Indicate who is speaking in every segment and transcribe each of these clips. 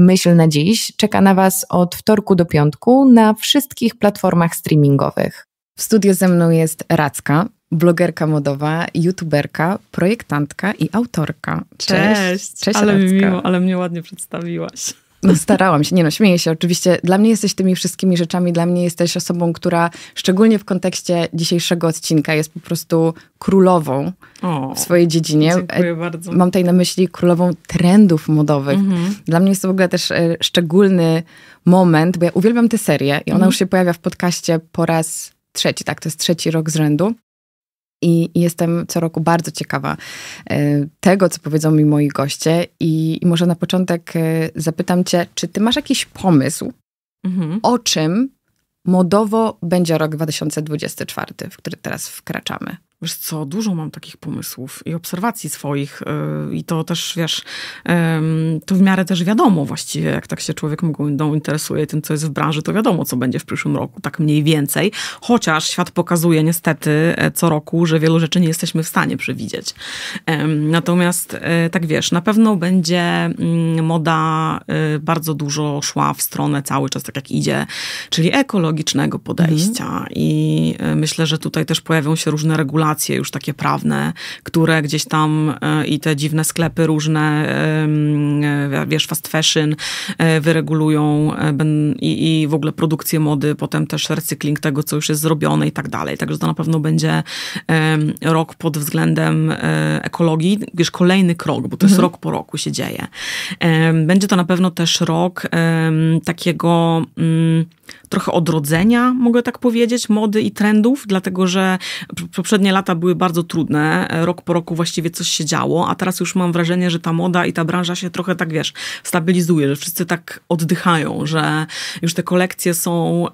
Speaker 1: Myśl na dziś czeka na Was od wtorku do piątku na wszystkich platformach streamingowych. W studiu ze mną jest Racka, blogerka modowa, youtuberka, projektantka i autorka. Cześć. Cześć, Cześć ale Racka. mi miło, ale
Speaker 2: mnie ładnie przedstawiłaś.
Speaker 1: No starałam się, nie no, śmieję się oczywiście. Dla mnie jesteś tymi wszystkimi rzeczami, dla mnie jesteś osobą, która szczególnie w kontekście dzisiejszego odcinka jest po prostu królową o, w swojej dziedzinie. Dziękuję e, bardzo. Mam tutaj na myśli królową trendów modowych. Mhm. Dla mnie jest to w ogóle też e, szczególny moment, bo ja uwielbiam tę serię i ona mhm. już się pojawia w podcaście po raz trzeci, tak, to jest trzeci rok z rzędu. I jestem co roku bardzo ciekawa e, tego, co powiedzą mi moi goście. I może na początek e, zapytam Cię, czy Ty masz jakiś pomysł, mhm. o czym modowo będzie rok 2024,
Speaker 2: w który teraz wkraczamy? wiesz co, dużo mam takich pomysłów i obserwacji swoich yy, i to też, wiesz, yy, to w miarę też wiadomo właściwie, jak tak się człowiek mógł mgłą interesuje tym, co jest w branży, to wiadomo, co będzie w przyszłym roku, tak mniej więcej, chociaż świat pokazuje niestety e, co roku, że wielu rzeczy nie jesteśmy w stanie przewidzieć. Yy, natomiast, e, tak wiesz, na pewno będzie mm, moda e, bardzo dużo szła w stronę cały czas, tak jak idzie, czyli ekologicznego podejścia mm. i myślę, że tutaj też pojawią się różne regulacje, regulacje już takie prawne, które gdzieś tam e, i te dziwne sklepy różne, e, wiesz, fast fashion e, wyregulują i, i w ogóle produkcję mody, potem też recykling tego, co już jest zrobione i tak dalej. Także to na pewno będzie rok pod względem ekologii, wiesz, kolejny krok, bo to jest mhm. rok po roku się dzieje. Będzie to na pewno też rok takiego mm, trochę odrodzenia, mogę tak powiedzieć, mody i trendów, dlatego że poprzednie lata były bardzo trudne, e, rok po roku właściwie coś się działo, a teraz już mam wrażenie, że ta moda i ta branża się trochę tak, wiesz, stabilizuje, że wszyscy tak oddychają, że już te kolekcje są,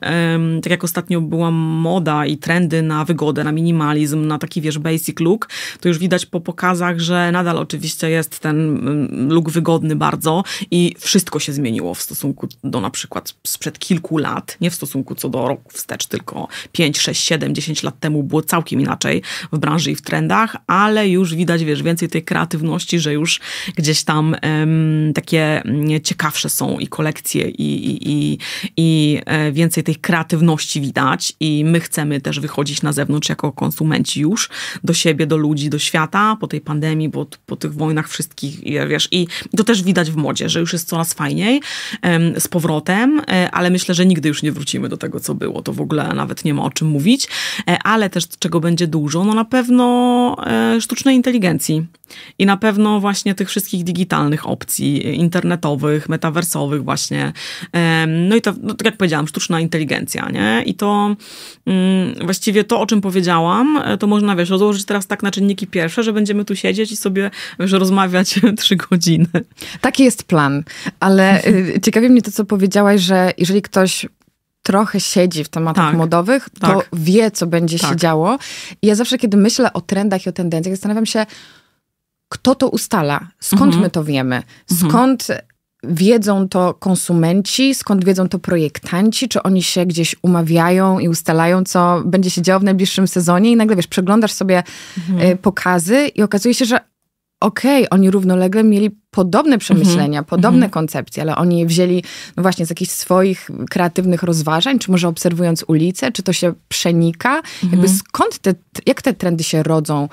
Speaker 2: tak jak ostatnio była moda i trendy na wygodę, na minimalizm, na taki, wiesz, basic look, to już widać po pokazach, że nadal oczywiście jest ten mm, look wygodny bardzo i wszystko się zmieniło w stosunku do na przykład sprzed kilku lat. Nie nie w stosunku co do roku wstecz, tylko 5, 6, 7, 10 lat temu było całkiem inaczej w branży i w trendach, ale już widać, wiesz, więcej tej kreatywności, że już gdzieś tam um, takie mm, ciekawsze są i kolekcje i, i, i, i e, więcej tej kreatywności widać i my chcemy też wychodzić na zewnątrz jako konsumenci już do siebie, do ludzi, do świata po tej pandemii, bo po tych wojnach wszystkich, wiesz, i to też widać w modzie, że już jest coraz fajniej um, z powrotem, e, ale myślę, że nigdy już nie wrócimy do tego, co było, to w ogóle nawet nie ma o czym mówić, e, ale też czego będzie dużo, no na pewno e, sztucznej inteligencji i na pewno właśnie tych wszystkich digitalnych opcji internetowych, metaversowych właśnie. E, no i to, no, tak jak powiedziałam, sztuczna inteligencja, nie? I to mm, właściwie to, o czym powiedziałam, to można, wiesz, rozłożyć teraz tak na czynniki pierwsze, że będziemy tu siedzieć i sobie, wiesz, rozmawiać trzy godziny. Taki jest plan,
Speaker 1: ale y, ciekawi mnie to, co powiedziałaś, że jeżeli ktoś trochę siedzi w tematach tak, modowych, to tak. wie, co będzie tak. się działo. I ja zawsze, kiedy myślę o trendach i o tendencjach, zastanawiam się, kto to ustala, skąd mhm. my to wiemy, mhm. skąd wiedzą to konsumenci, skąd wiedzą to projektanci, czy oni się gdzieś umawiają i ustalają, co będzie się działo w najbliższym sezonie i nagle, wiesz, przeglądasz sobie mhm. Y, pokazy i okazuje się, że okej, okay, oni równolegle mieli podobne mhm. przemyślenia, mm -hmm. podobne mm -hmm. koncepcje, ale oni je wzięli no właśnie z jakichś swoich kreatywnych rozważań, czy może obserwując ulicę, czy to się przenika? Mm -hmm. Jakby mhm. skąd
Speaker 2: te, jak te trendy się rodzą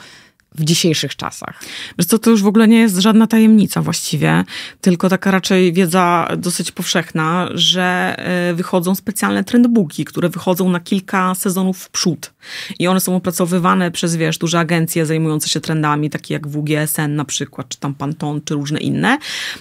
Speaker 2: w dzisiejszych czasach? Wiesz co, to już w ogóle nie jest żadna tajemnica właściwie, tylko taka raczej wiedza dosyć powszechna, że y, wychodzą specjalne trendbooki, które wychodzą na kilka sezonów w przód. I one są opracowywane przez, wiesz, duże agencje zajmujące się trendami, takie jak WGSN na przykład, czy tam Pantone, czy różne inne.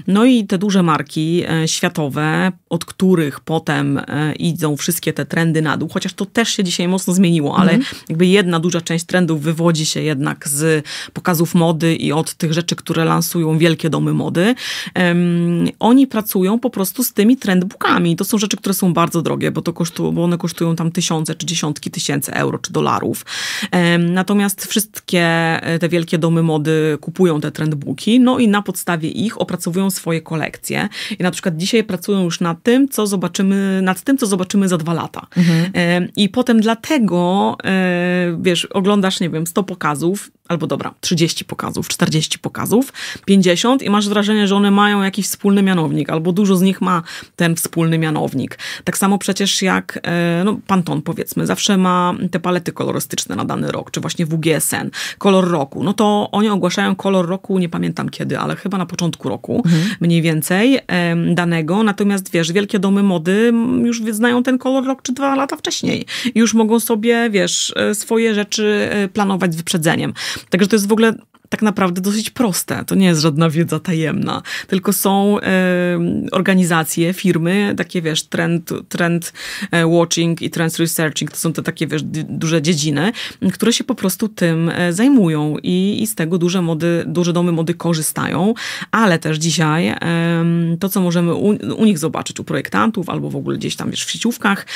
Speaker 2: No i te duże marki y, światowe, od których potem y, idą wszystkie te trendy na dół, chociaż to też się dzisiaj mocno zmieniło, ale mm. jakby jedna duża część trendów wywodzi się jednak z pokazów mody i od tych rzeczy, które lansują wielkie domy mody. Um, oni pracują po prostu z tymi trendbookami. To są rzeczy, które są bardzo drogie, bo, to kosztu, bo one kosztują tam tysiące czy dziesiątki tysięcy euro czy dolarów. Um, natomiast wszystkie e, te wielkie domy mody kupują te trendbooki, no i na podstawie ich opracowują swoje kolekcje. I na przykład dzisiaj pracują już nad tym, co zobaczymy, nad tym, co zobaczymy za dwa lata. Mhm. Um, I potem dlatego, e, wiesz, oglądasz, nie wiem, 100 pokazów, albo dobra, 30 pokazów, 40 pokazów, 50 i masz wrażenie, że one mają jakiś wspólny mianownik, albo dużo z nich ma ten wspólny mianownik. Tak samo przecież jak e, no, Pantone powiedzmy, zawsze ma te palety kolorystyczne na dany rok, czy właśnie WGSN, kolor roku. No to oni ogłaszają kolor roku, nie pamiętam kiedy, ale chyba na początku roku mhm. mniej więcej danego. Natomiast wiesz, wielkie domy mody już znają ten kolor rok czy dwa lata wcześniej. Już mogą sobie, wiesz, e, swoje rzeczy e, planować z wyprzedzeniem. Także to jest w ogóle tak naprawdę dosyć proste. To nie jest żadna wiedza tajemna, tylko są organizacje, firmy, takie wiesz, trend, trend e, watching i trend researching, to są te takie wiesz, duże dziedziny, które się po prostu tym e, zajmują i, i z tego duże, mody, duże domy mody korzystają, ale też dzisiaj to, co możemy u, u nich zobaczyć, u projektantów albo w ogóle gdzieś tam wiesz, w sieciówkach,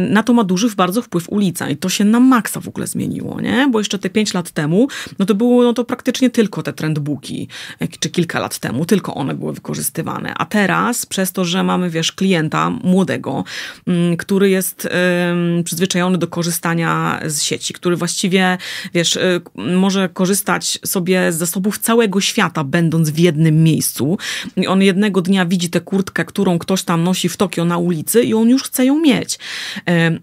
Speaker 2: na to ma duży bardzo wpływ ulica i to się na maksa w ogóle zmieniło, nie? Bo jeszcze te pięć lat temu, no to było no to praktycznie tylko te trendbooki, e, czy kilka lat temu, tylko one były wykorzystywane. A teraz, przez to, że mamy, wiesz, klienta młodego, mm, który jest przyzwyczajony do korzystania z sieci, który właściwie, wiesz, e, może korzystać sobie z zasobów całego świata, będąc w jednym miejscu. I on jednego dnia widzi tę kurtkę, którą ktoś tam nosi w Tokio na ulicy i on już chce ją mieć.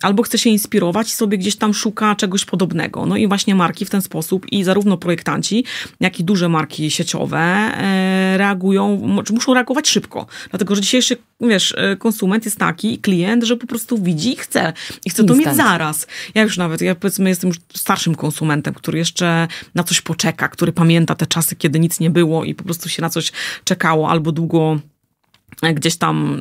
Speaker 2: Albo chce się inspirować i sobie gdzieś tam szuka czegoś podobnego. No i właśnie marki w ten sposób i zarówno projektanci, konsultanci, jak i duże marki sieciowe e, reagują, muszą reagować szybko. Dlatego, że dzisiejszy, wiesz, e, konsument jest taki, klient, że po prostu widzi i chce. I chce Instant. to mieć zaraz. Ja już nawet, ja powiedzmy jestem już starszym konsumentem, który jeszcze na coś poczeka, który pamięta te czasy, kiedy nic nie było i po prostu się na coś czekało albo długo gdzieś tam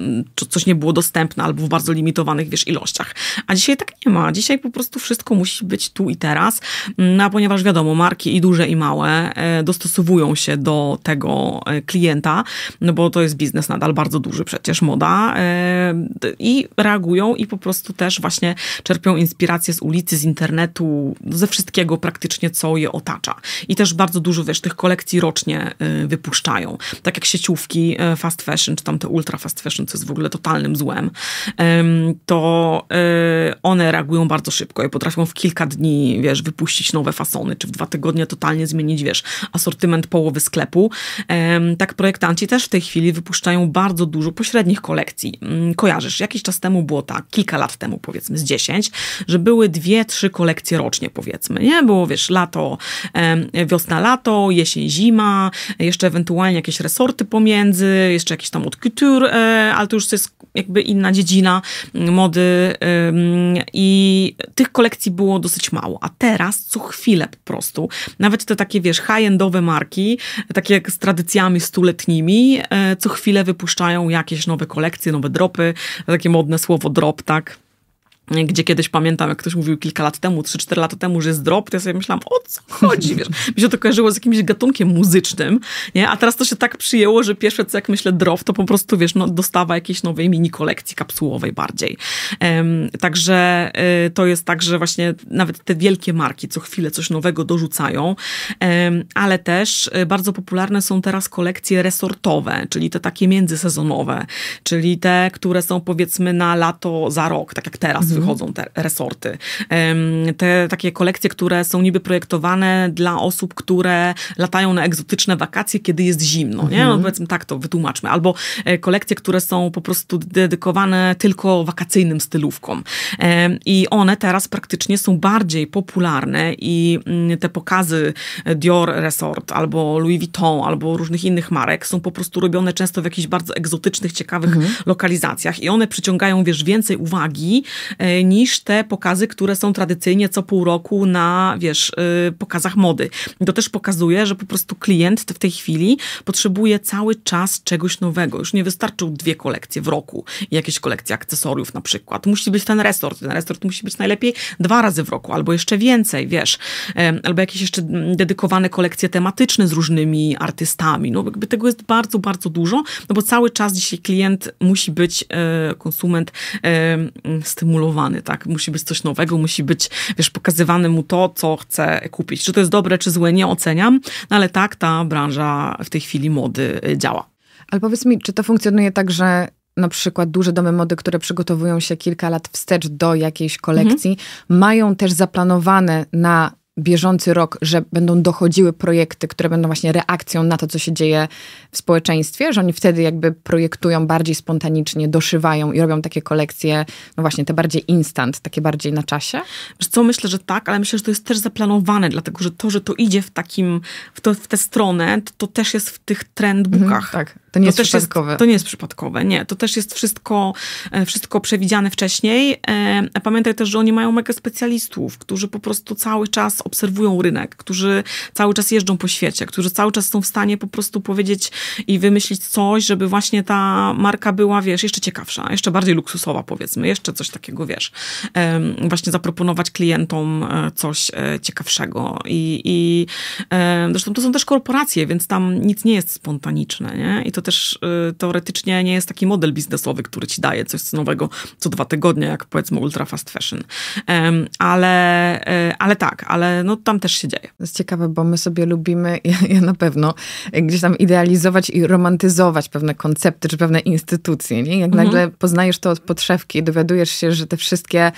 Speaker 2: coś nie było dostępne albo w bardzo limitowanych, wiesz, ilościach. A dzisiaj tak nie ma. Dzisiaj po prostu wszystko musi być tu i teraz, no, a ponieważ wiadomo, marki i duże i małe e, dostosowują się do tego e, klienta, no bo to jest biznes nadal bardzo duży przecież, moda e, i reagują i po prostu też właśnie czerpią inspirację z ulicy, z internetu, ze wszystkiego praktycznie, co je otacza. I też bardzo dużo, wiesz, tych kolekcji rocznie wypuszczają. Tak jak sieciówki fast fashion, czy tam te ultra fast fashion, co jest w ogóle totalnym złem, to e, one reagują bardzo szybko i potrafią w kilka dni, wiesz, wypuścić nowe fasony, czy w dwa tygodnie totalnie zmienić, wiesz, asortyment połowy sklepu. Tak projektanci też w tej chwili wypuszczają bardzo dużo pośrednich kolekcji. Mm, kojarzysz, jakiś czas temu było tak, kilka lat temu powiedzmy, z dziesięć, że były dwie, trzy kolekcje rocznie powiedzmy, nie? Było, wiesz, lato, wiosna, lato, jesień, zima, jeszcze ewentualnie jakieś resorty pomiędzy, jeszcze jakieś tam od couture, ale to już to jest jakby inna dziedzina mm, mody i tych kolekcji było dosyć mało, a teraz co chwilę po prostu, nawet te takie wiesz high-endowe marki, takie jak z tradycjami stuletnimi, e, co chwilę wypuszczają jakieś nowe kolekcje, nowe dropy, takie modne słowo drop, tak? gdzie kiedyś pamiętam, jak ktoś mówił kilka lat temu, 3-4 lata temu, że jest drop, to ja sobie myślałam, o co chodzi, wiesz, mi się to kojarzyło z jakimś gatunkiem muzycznym, nie, a teraz to się tak przyjęło, że pierwsze co jak myślę drop, to po prostu, wiesz, no, dostawa jakiejś nowej mini kolekcji kapsułowej bardziej. Um, także y, to jest tak, że właśnie nawet te wielkie marki co chwilę coś nowego dorzucają, um, ale też y, bardzo popularne są teraz kolekcje resortowe, czyli te takie międzysezonowe, czyli te, które są powiedzmy na lato za rok, tak jak teraz mhm Mhm. wychodzą te resorty. Te takie kolekcje, które są niby projektowane dla osób, które latają na egzotyczne wakacje, kiedy jest zimno, nie? No mhm. powiedzmy tak to wytłumaczmy. Albo e, kolekcje, które są po prostu dedykowane tylko wakacyjnym stylówkom. I one teraz praktycznie są bardziej popularne i mm, te pokazy e, Dior Resort albo Louis Vuitton, albo różnych innych marek są po prostu robione często w jakichś bardzo egzotycznych, ciekawych mhm. lokalizacjach i one przyciągają, wiesz, więcej uwagi e, E, niż te pokazy, które są tradycyjnie co pół roku na, wiesz, e, pokazach mody. To też pokazuje, że po prostu klient w tej chwili potrzebuje cały czas czegoś nowego. Już nie wystarczył dwie kolekcje w roku, jakieś kolekcje akcesoriów na przykład. Musi być ten resort. Ten resort musi być najlepiej dwa razy w roku, albo jeszcze więcej, wiesz. Albo jakieś jeszcze dedykowane kolekcje tematyczne z różnymi artystami. No jakby tego jest bardzo, bardzo dużo, no bo cały czas dzisiaj klient musi być, e, konsument stymulowany tak? Musi być coś nowego, musi być, wiesz, pokazywane mu to, co chce kupić. Czy to jest dobre, czy złe, nie oceniam, no ale tak ta branża w tej chwili mody y, działa.
Speaker 1: Ale powiedz mi, czy to funkcjonuje tak, że na przykład duże domy mody, które przygotowują się kilka lat wstecz do jakiejś kolekcji, mhm. mają też zaplanowane na bieżący rok, że będą dochodziły projekty, które będą właśnie reakcją na to, co się dzieje w społeczeństwie, że oni wtedy jakby projektują bardziej spontanicznie, doszywają i robią
Speaker 2: takie kolekcje, no właśnie te bardziej instant, takie bardziej na czasie? co, myślę, że tak, ale myślę, że to jest też zaplanowane, dlatego że to, że to idzie w takim, w, to, w tę stronę, to, to też jest w tych trendbookach. Mhm, tak. To nie to jest też przypadkowe. Jest, to nie jest przypadkowe, nie. To też jest wszystko, e, wszystko przewidziane wcześniej. E, pamiętaj też, że oni mają mega specjalistów, którzy po prostu cały czas obserwują rynek, którzy cały czas jeżdżą po świecie, którzy cały czas są w stanie po prostu powiedzieć i wymyślić coś, żeby właśnie ta marka była, wiesz, jeszcze ciekawsza, jeszcze bardziej luksusowa powiedzmy, jeszcze coś takiego, wiesz. właśnie zaproponować klientom e, coś ciekawszego i, i zresztą to są też korporacje, więc tam nic nie jest spontaniczne, nie? I to to też y, teoretycznie nie jest taki model biznesowy, który ci daje coś nowego co dwa tygodnie, jak powiedzmy ultra fast fashion. Ale, y, ale tak, ale no tam też się dzieje. To jest ciekawe, bo my sobie lubimy, ja, ja na pewno, gdzieś tam
Speaker 1: idealizować i romantyzować pewne koncepty czy pewne instytucje, nie? Jak mhm. nagle poznajesz to od podszewki, dowiadujesz się, że te wszystkie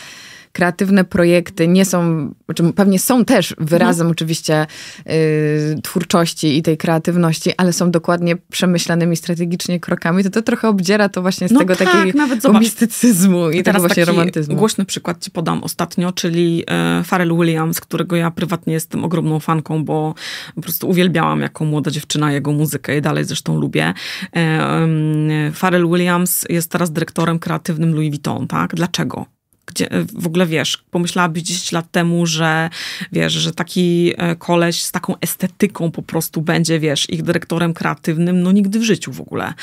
Speaker 1: kreatywne projekty nie są, znaczy pewnie są też wyrazem mhm. oczywiście y, twórczości i tej kreatywności, ale są dokładnie przemyślanymi strategicznie krokami, to to trochę obdziera to właśnie z no tego tak, takiego
Speaker 2: mistycyzmu i tego właśnie romantyzmu. głośny przykład ci podam ostatnio, czyli y, Pharrell Williams, którego ja prywatnie jestem ogromną fanką, bo po prostu uwielbiałam jako młoda dziewczyna jego muzykę i dalej zresztą lubię. Y, Pharrell Williams jest teraz dyrektorem kreatywnym Louis Vuitton, tak? Dlaczego? Gdzie, e, w ogóle wiesz, pomyślałabyś 10 lat temu, że wiesz, że taki e, koleś z taką estetyką po prostu będzie, wiesz, ich dyrektorem kreatywnym, no nigdy w życiu w ogóle.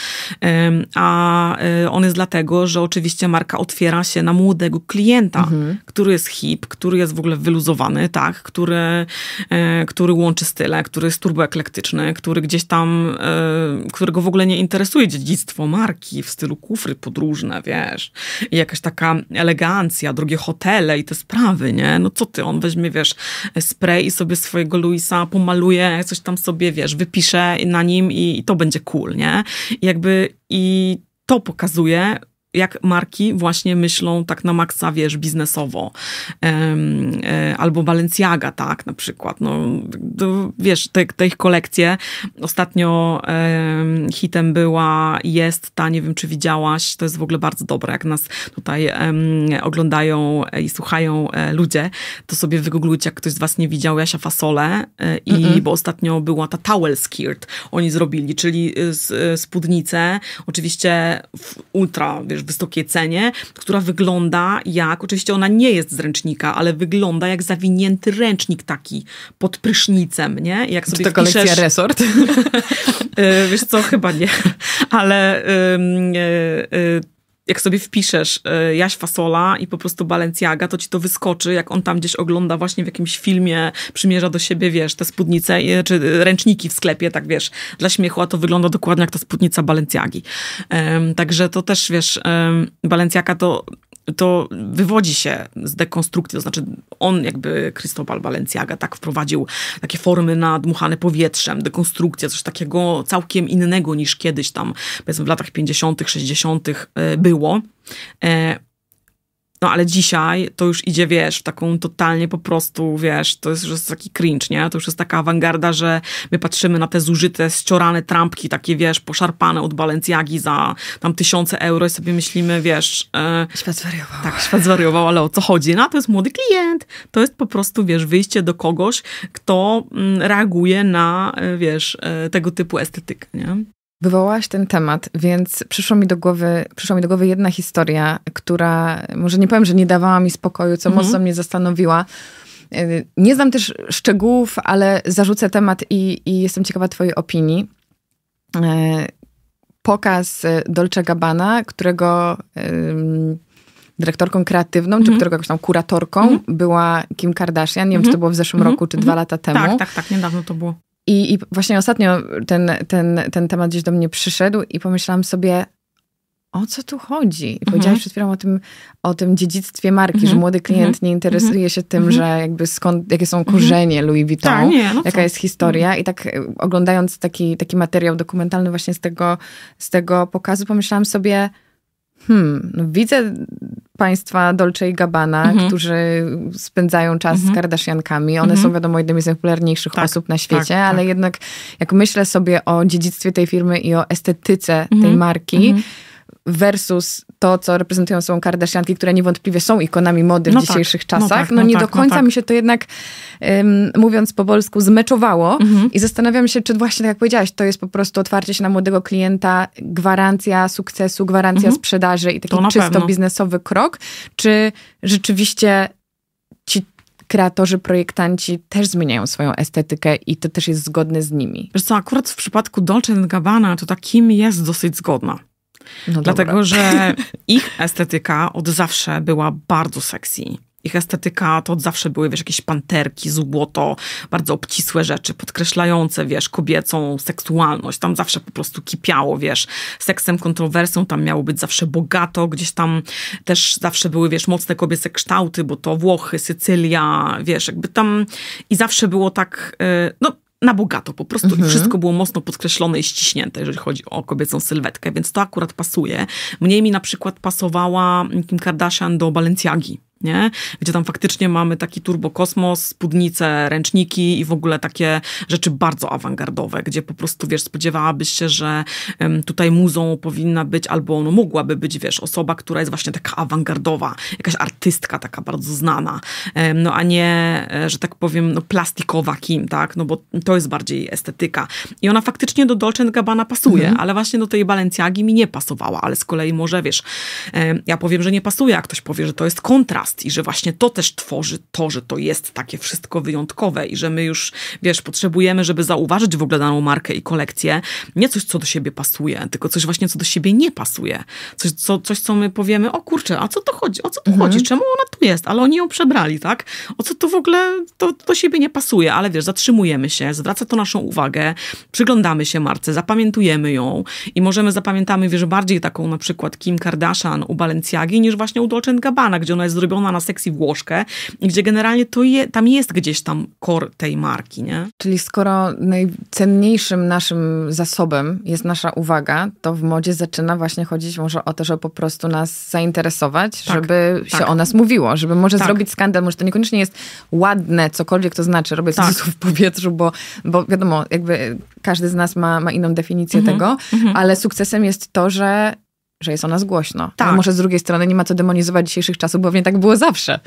Speaker 2: A e, on jest dlatego, że oczywiście marka otwiera się na młodego klienta, mhm. który jest hip, który jest w ogóle wyluzowany, tak, który, który łączy style, który jest turboeklektyczny, który gdzieś tam, którego w ogóle nie interesuje dziedzictwo marki w stylu kufry podróżne, wiesz, i jakaś taka elegancja Francja, drogie hotele i te sprawy, nie? No co ty, on weźmie, wiesz, spray i sobie swojego Luisa pomaluje, coś tam sobie, wiesz, wypisze na nim i, i to będzie cool, nie? I jakby i to pokazuje, jak marki właśnie myślą tak na maksa, wiesz, biznesowo. Um, albo Balenciaga, tak, na przykład. No, to, wiesz, te, te, ich kolekcje. Ostatnio um, hitem była, jest ta, nie wiem, czy widziałaś, to jest w ogóle bardzo dobre, jak nas tutaj um, oglądają e, i słuchają e, ludzie, to sobie wygooglujcie, jak ktoś z was nie widział Jasia Fasole, i, mm -mm. bo ostatnio była ta towel skirt, oni zrobili, czyli y, y, spódnicę, oczywiście ultra, wiesz, wysokiej cenie, która wygląda jak, oczywiście ona nie jest z ręcznika, ale wygląda jak zawinięty ręcznik taki pod prysznicem, nie? Jak sobie Czy to wpiszesz... kolekcja resort? E, wiesz co, chyba nie. Ale... Yy, yy, jak sobie wpiszesz e, Jaś Fasola i po prostu Balenciaga, to ci to wyskoczy, jak on tam gdzieś ogląda właśnie w jakimś filmie, przymierza do siebie, wiesz, te spódnice, e, czy e, ręczniki w sklepie, tak wiesz, dla śmiechu, a to wygląda dokładnie jak ta spódnica Balenciagi. Um, także to też, wiesz, um, Balenciaga to to wywodzi się z dekonstrukcji, to znaczy on jakby, Cristobal Balenciaga, tak wprowadził takie formy nadmuchane powietrzem, dekonstrukcja, coś takiego całkiem innego niż kiedyś tam, powiedzmy w latach 50., 60. E, było. E, no ale dzisiaj to już idzie, wiesz, w taką totalnie po prostu, wiesz, to jest już jest taki cringe, nie? To już jest taka awangarda, że my patrzymy na te zużyte, ściorane trampki, takie, wiesz, poszarpane od Balenciagi za tam tysiące euro i sobie myślimy, wiesz... E, świat zwariował. Tak, świat zwariował, ale o co chodzi? No to jest młody klient. To jest po prostu, wiesz, wyjście do kogoś, kto mm, reaguje na, e, wiesz, e, tego typu estetykę, nie?
Speaker 1: Wywołałaś ten temat, więc przyszła mi do głowy, przyszła mi do głowy jedna historia, która może nie powiem, że nie dawała mi spokoju, co mhm. mocno mnie zastanowiła. Y, nie znam też szczegółów, ale zarzucę temat i, i jestem ciekawa Twojej opinii. Y, pokaz y, Dolce Gabbana, którego dyrektorką kreatywną, czy mhm. którego jakąś tam kuratorką mhm. była Kim Kardashian. Nie wiem, czy to mhm. było w zeszłym roku, czy dwa lata temu. Tak, tak,
Speaker 2: tak, niedawno to było.
Speaker 1: I, I, właśnie ostatnio ten, ten, ten temat gdzieś do mnie przyszedł i pomyślałam sobie, o co tu chodzi? I mhm. powiedziałaś przed chwilą o tym, o tym dziedzictwie marki, mhm. że młody klient mhm. nie interesuje mhm. się tym, mhm. że jakby skąd, jakie są korzenie Louis Vuitton, Ta, nie, no jaka co? jest historia. I tak y, oglądając taki, taki materiał dokumentalny właśnie z tego, z tego pokazu, pomyślałam sobie, Hmm, no widzę państwa Dolce i Gabbana, mhm. którzy spędzają czas z mhm. Kardashiankami. One mhm. są wiadomo jednymi z najpopularniejszych tak, osób na tak, świecie, tak, ale tak. jednak jak myślę sobie o dziedzictwie tej firmy i o estetyce tej marki versus to, co reprezentują sobą Kardashianki, które niewątpliwie są ikonami mody no w tak, dzisiejszych no tak, czasach, no, tak, no, nie tak, do no końca tak. mi się to jednak, um, mówiąc po polsku, zmeczowało mhm. i zastanawiam się, czy właśnie tak jak powiedziałaś, to jest po prostu otwarcie się na młodego klienta, gwarancja sukcesu, gwarancja mhm. sprzedaży i taki czysto pewno. biznesowy krok, czy rzeczywiście ci kreatorzy, projektanci też zmieniają swoją estetykę i to też jest zgodne z nimi. Wiesz co, akurat w przypadku Dolce
Speaker 2: Gabbana to ta Kim jest dosyć zgodna. No Dlatego, dobra. że ich estetyka od zawsze była bardzo sexy. Ich estetyka to od zawsze były, wiesz, jakieś panterki, złoto, bardzo obcisłe rzeczy, podkreślające, wiesz, kobiecą seksualność. Tam zawsze po prostu kipiało, wiesz, seksem, kontrowersją, tam miało być zawsze bogato, gdzieś tam też zawsze były, wiesz, mocne kobiece kształty, bo to Włochy, Sycylia, wiesz, jakby tam i zawsze było tak, y, no na bogato po prostu mhm. i wszystko było mocno podkreślone i ściśnięte, jeżeli chodzi o kobiecą sylwetkę, więc to akurat pasuje. Mniej mi na przykład pasowała Kim Kardashian do Balenciagi. Nie? Gdzie tam faktycznie mamy taki turbokosmos, spódnice, ręczniki i w ogóle takie rzeczy bardzo awangardowe, gdzie po prostu, wiesz, spodziewałabyś się, że um, tutaj muzą powinna być, albo no, mogłaby być, wiesz, osoba, która jest właśnie taka awangardowa, jakaś artystka taka bardzo znana, no a nie, e, że tak powiem, no plastikowa Kim, tak? No bo to jest bardziej estetyka. I ona faktycznie do Dolce Gabbana pasuje, mhm. ale właśnie do tej Balenciagi mi nie pasowała, ale z kolei może, wiesz, ja powiem, że nie pasuje, a ktoś powie, że to jest kontrast i że właśnie to też tworzy to, że to jest takie wszystko wyjątkowe i że my już, wiesz, potrzebujemy, żeby zauważyć w ogóle daną markę i kolekcję, nie coś, co do siebie pasuje, tylko coś właśnie, co do siebie nie pasuje. Coś, co, coś, co my powiemy, o kurczę, a co to chodzi, o co tu mhm. chodzi, czemu ona tu jest, ale oni ją przebrali, tak? O co to w ogóle, to do siebie nie pasuje, ale wiesz, zatrzymujemy się, zwraca to naszą uwagę, przyglądamy się marce, zapamiętujemy ją i możemy zapamiętamy, wiesz, bardziej taką na przykład Kim Kardashian u Balenciagi niż właśnie u Dolce Gabbana, gdzie ona jest zrobiona na sekcji Włoszkę, gdzie generalnie to je, tam jest gdzieś tam kor tej marki, nie?
Speaker 1: Czyli skoro najcenniejszym naszym zasobem jest nasza uwaga, to w modzie zaczyna właśnie chodzić może o to, żeby po prostu nas zainteresować, tak, żeby tak. się ona nas mówiło, żeby może tak. zrobić skandal, może to niekoniecznie jest ładne, cokolwiek to znaczy, robię tak. w powietrzu, bo, bo wiadomo, jakby każdy z nas ma, ma inną definicję mhm. tego, mhm. ale sukcesem jest to, że że jest o nas głośno. No tak. może z drugiej strony nie ma co
Speaker 2: demonizować dzisiejszych czasów, bo pewnie tak było zawsze.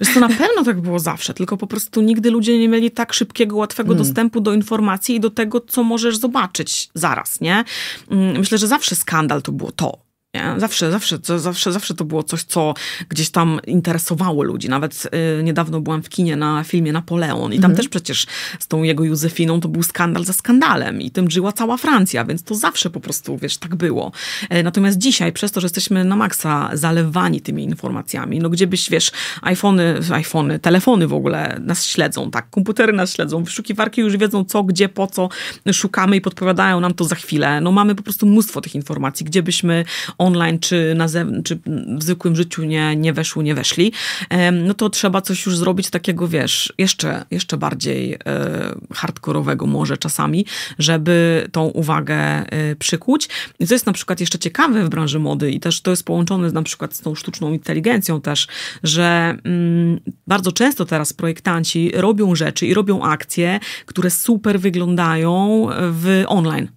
Speaker 2: Wiesz co, na pewno tak było zawsze, tylko po prostu nigdy ludzie nie mieli tak szybkiego, łatwego mm. dostępu do informacji i do tego, co możesz zobaczyć zaraz, nie? Mm, myślę, że zawsze skandal to było to, nie? Zawsze, zawsze, zawsze, zawsze to było coś, co gdzieś tam interesowało ludzi. Nawet y, niedawno byłam w kinie na filmie Napoleon i tam mhm. też przecież z tą jego Józefiną to był skandal za skandalem i tym żyła cała Francja, więc to zawsze po prostu, wiesz, tak było. E, natomiast dzisiaj, przez to, że jesteśmy na maksa zalewani tymi informacjami, no gdziebyś, wiesz, iPhony, iPhony, telefony w ogóle nas śledzą, tak, komputery nas śledzą, wyszukiwarki już wiedzą co, gdzie, po co szukamy i podpowiadają nam to za chwilę. No mamy po prostu mnóstwo tych informacji, gdzie byśmy online, czy, na czy w zwykłym życiu nie, nie weszły, nie weszli, no to trzeba coś już zrobić takiego, wiesz, jeszcze, jeszcze bardziej e, hardkorowego może czasami, żeby tą uwagę e, przykuć. I co jest na przykład jeszcze ciekawe w branży mody i też to jest połączone na przykład z tą sztuczną inteligencją też, że mm, bardzo często teraz projektanci robią rzeczy i robią akcje, które super wyglądają w online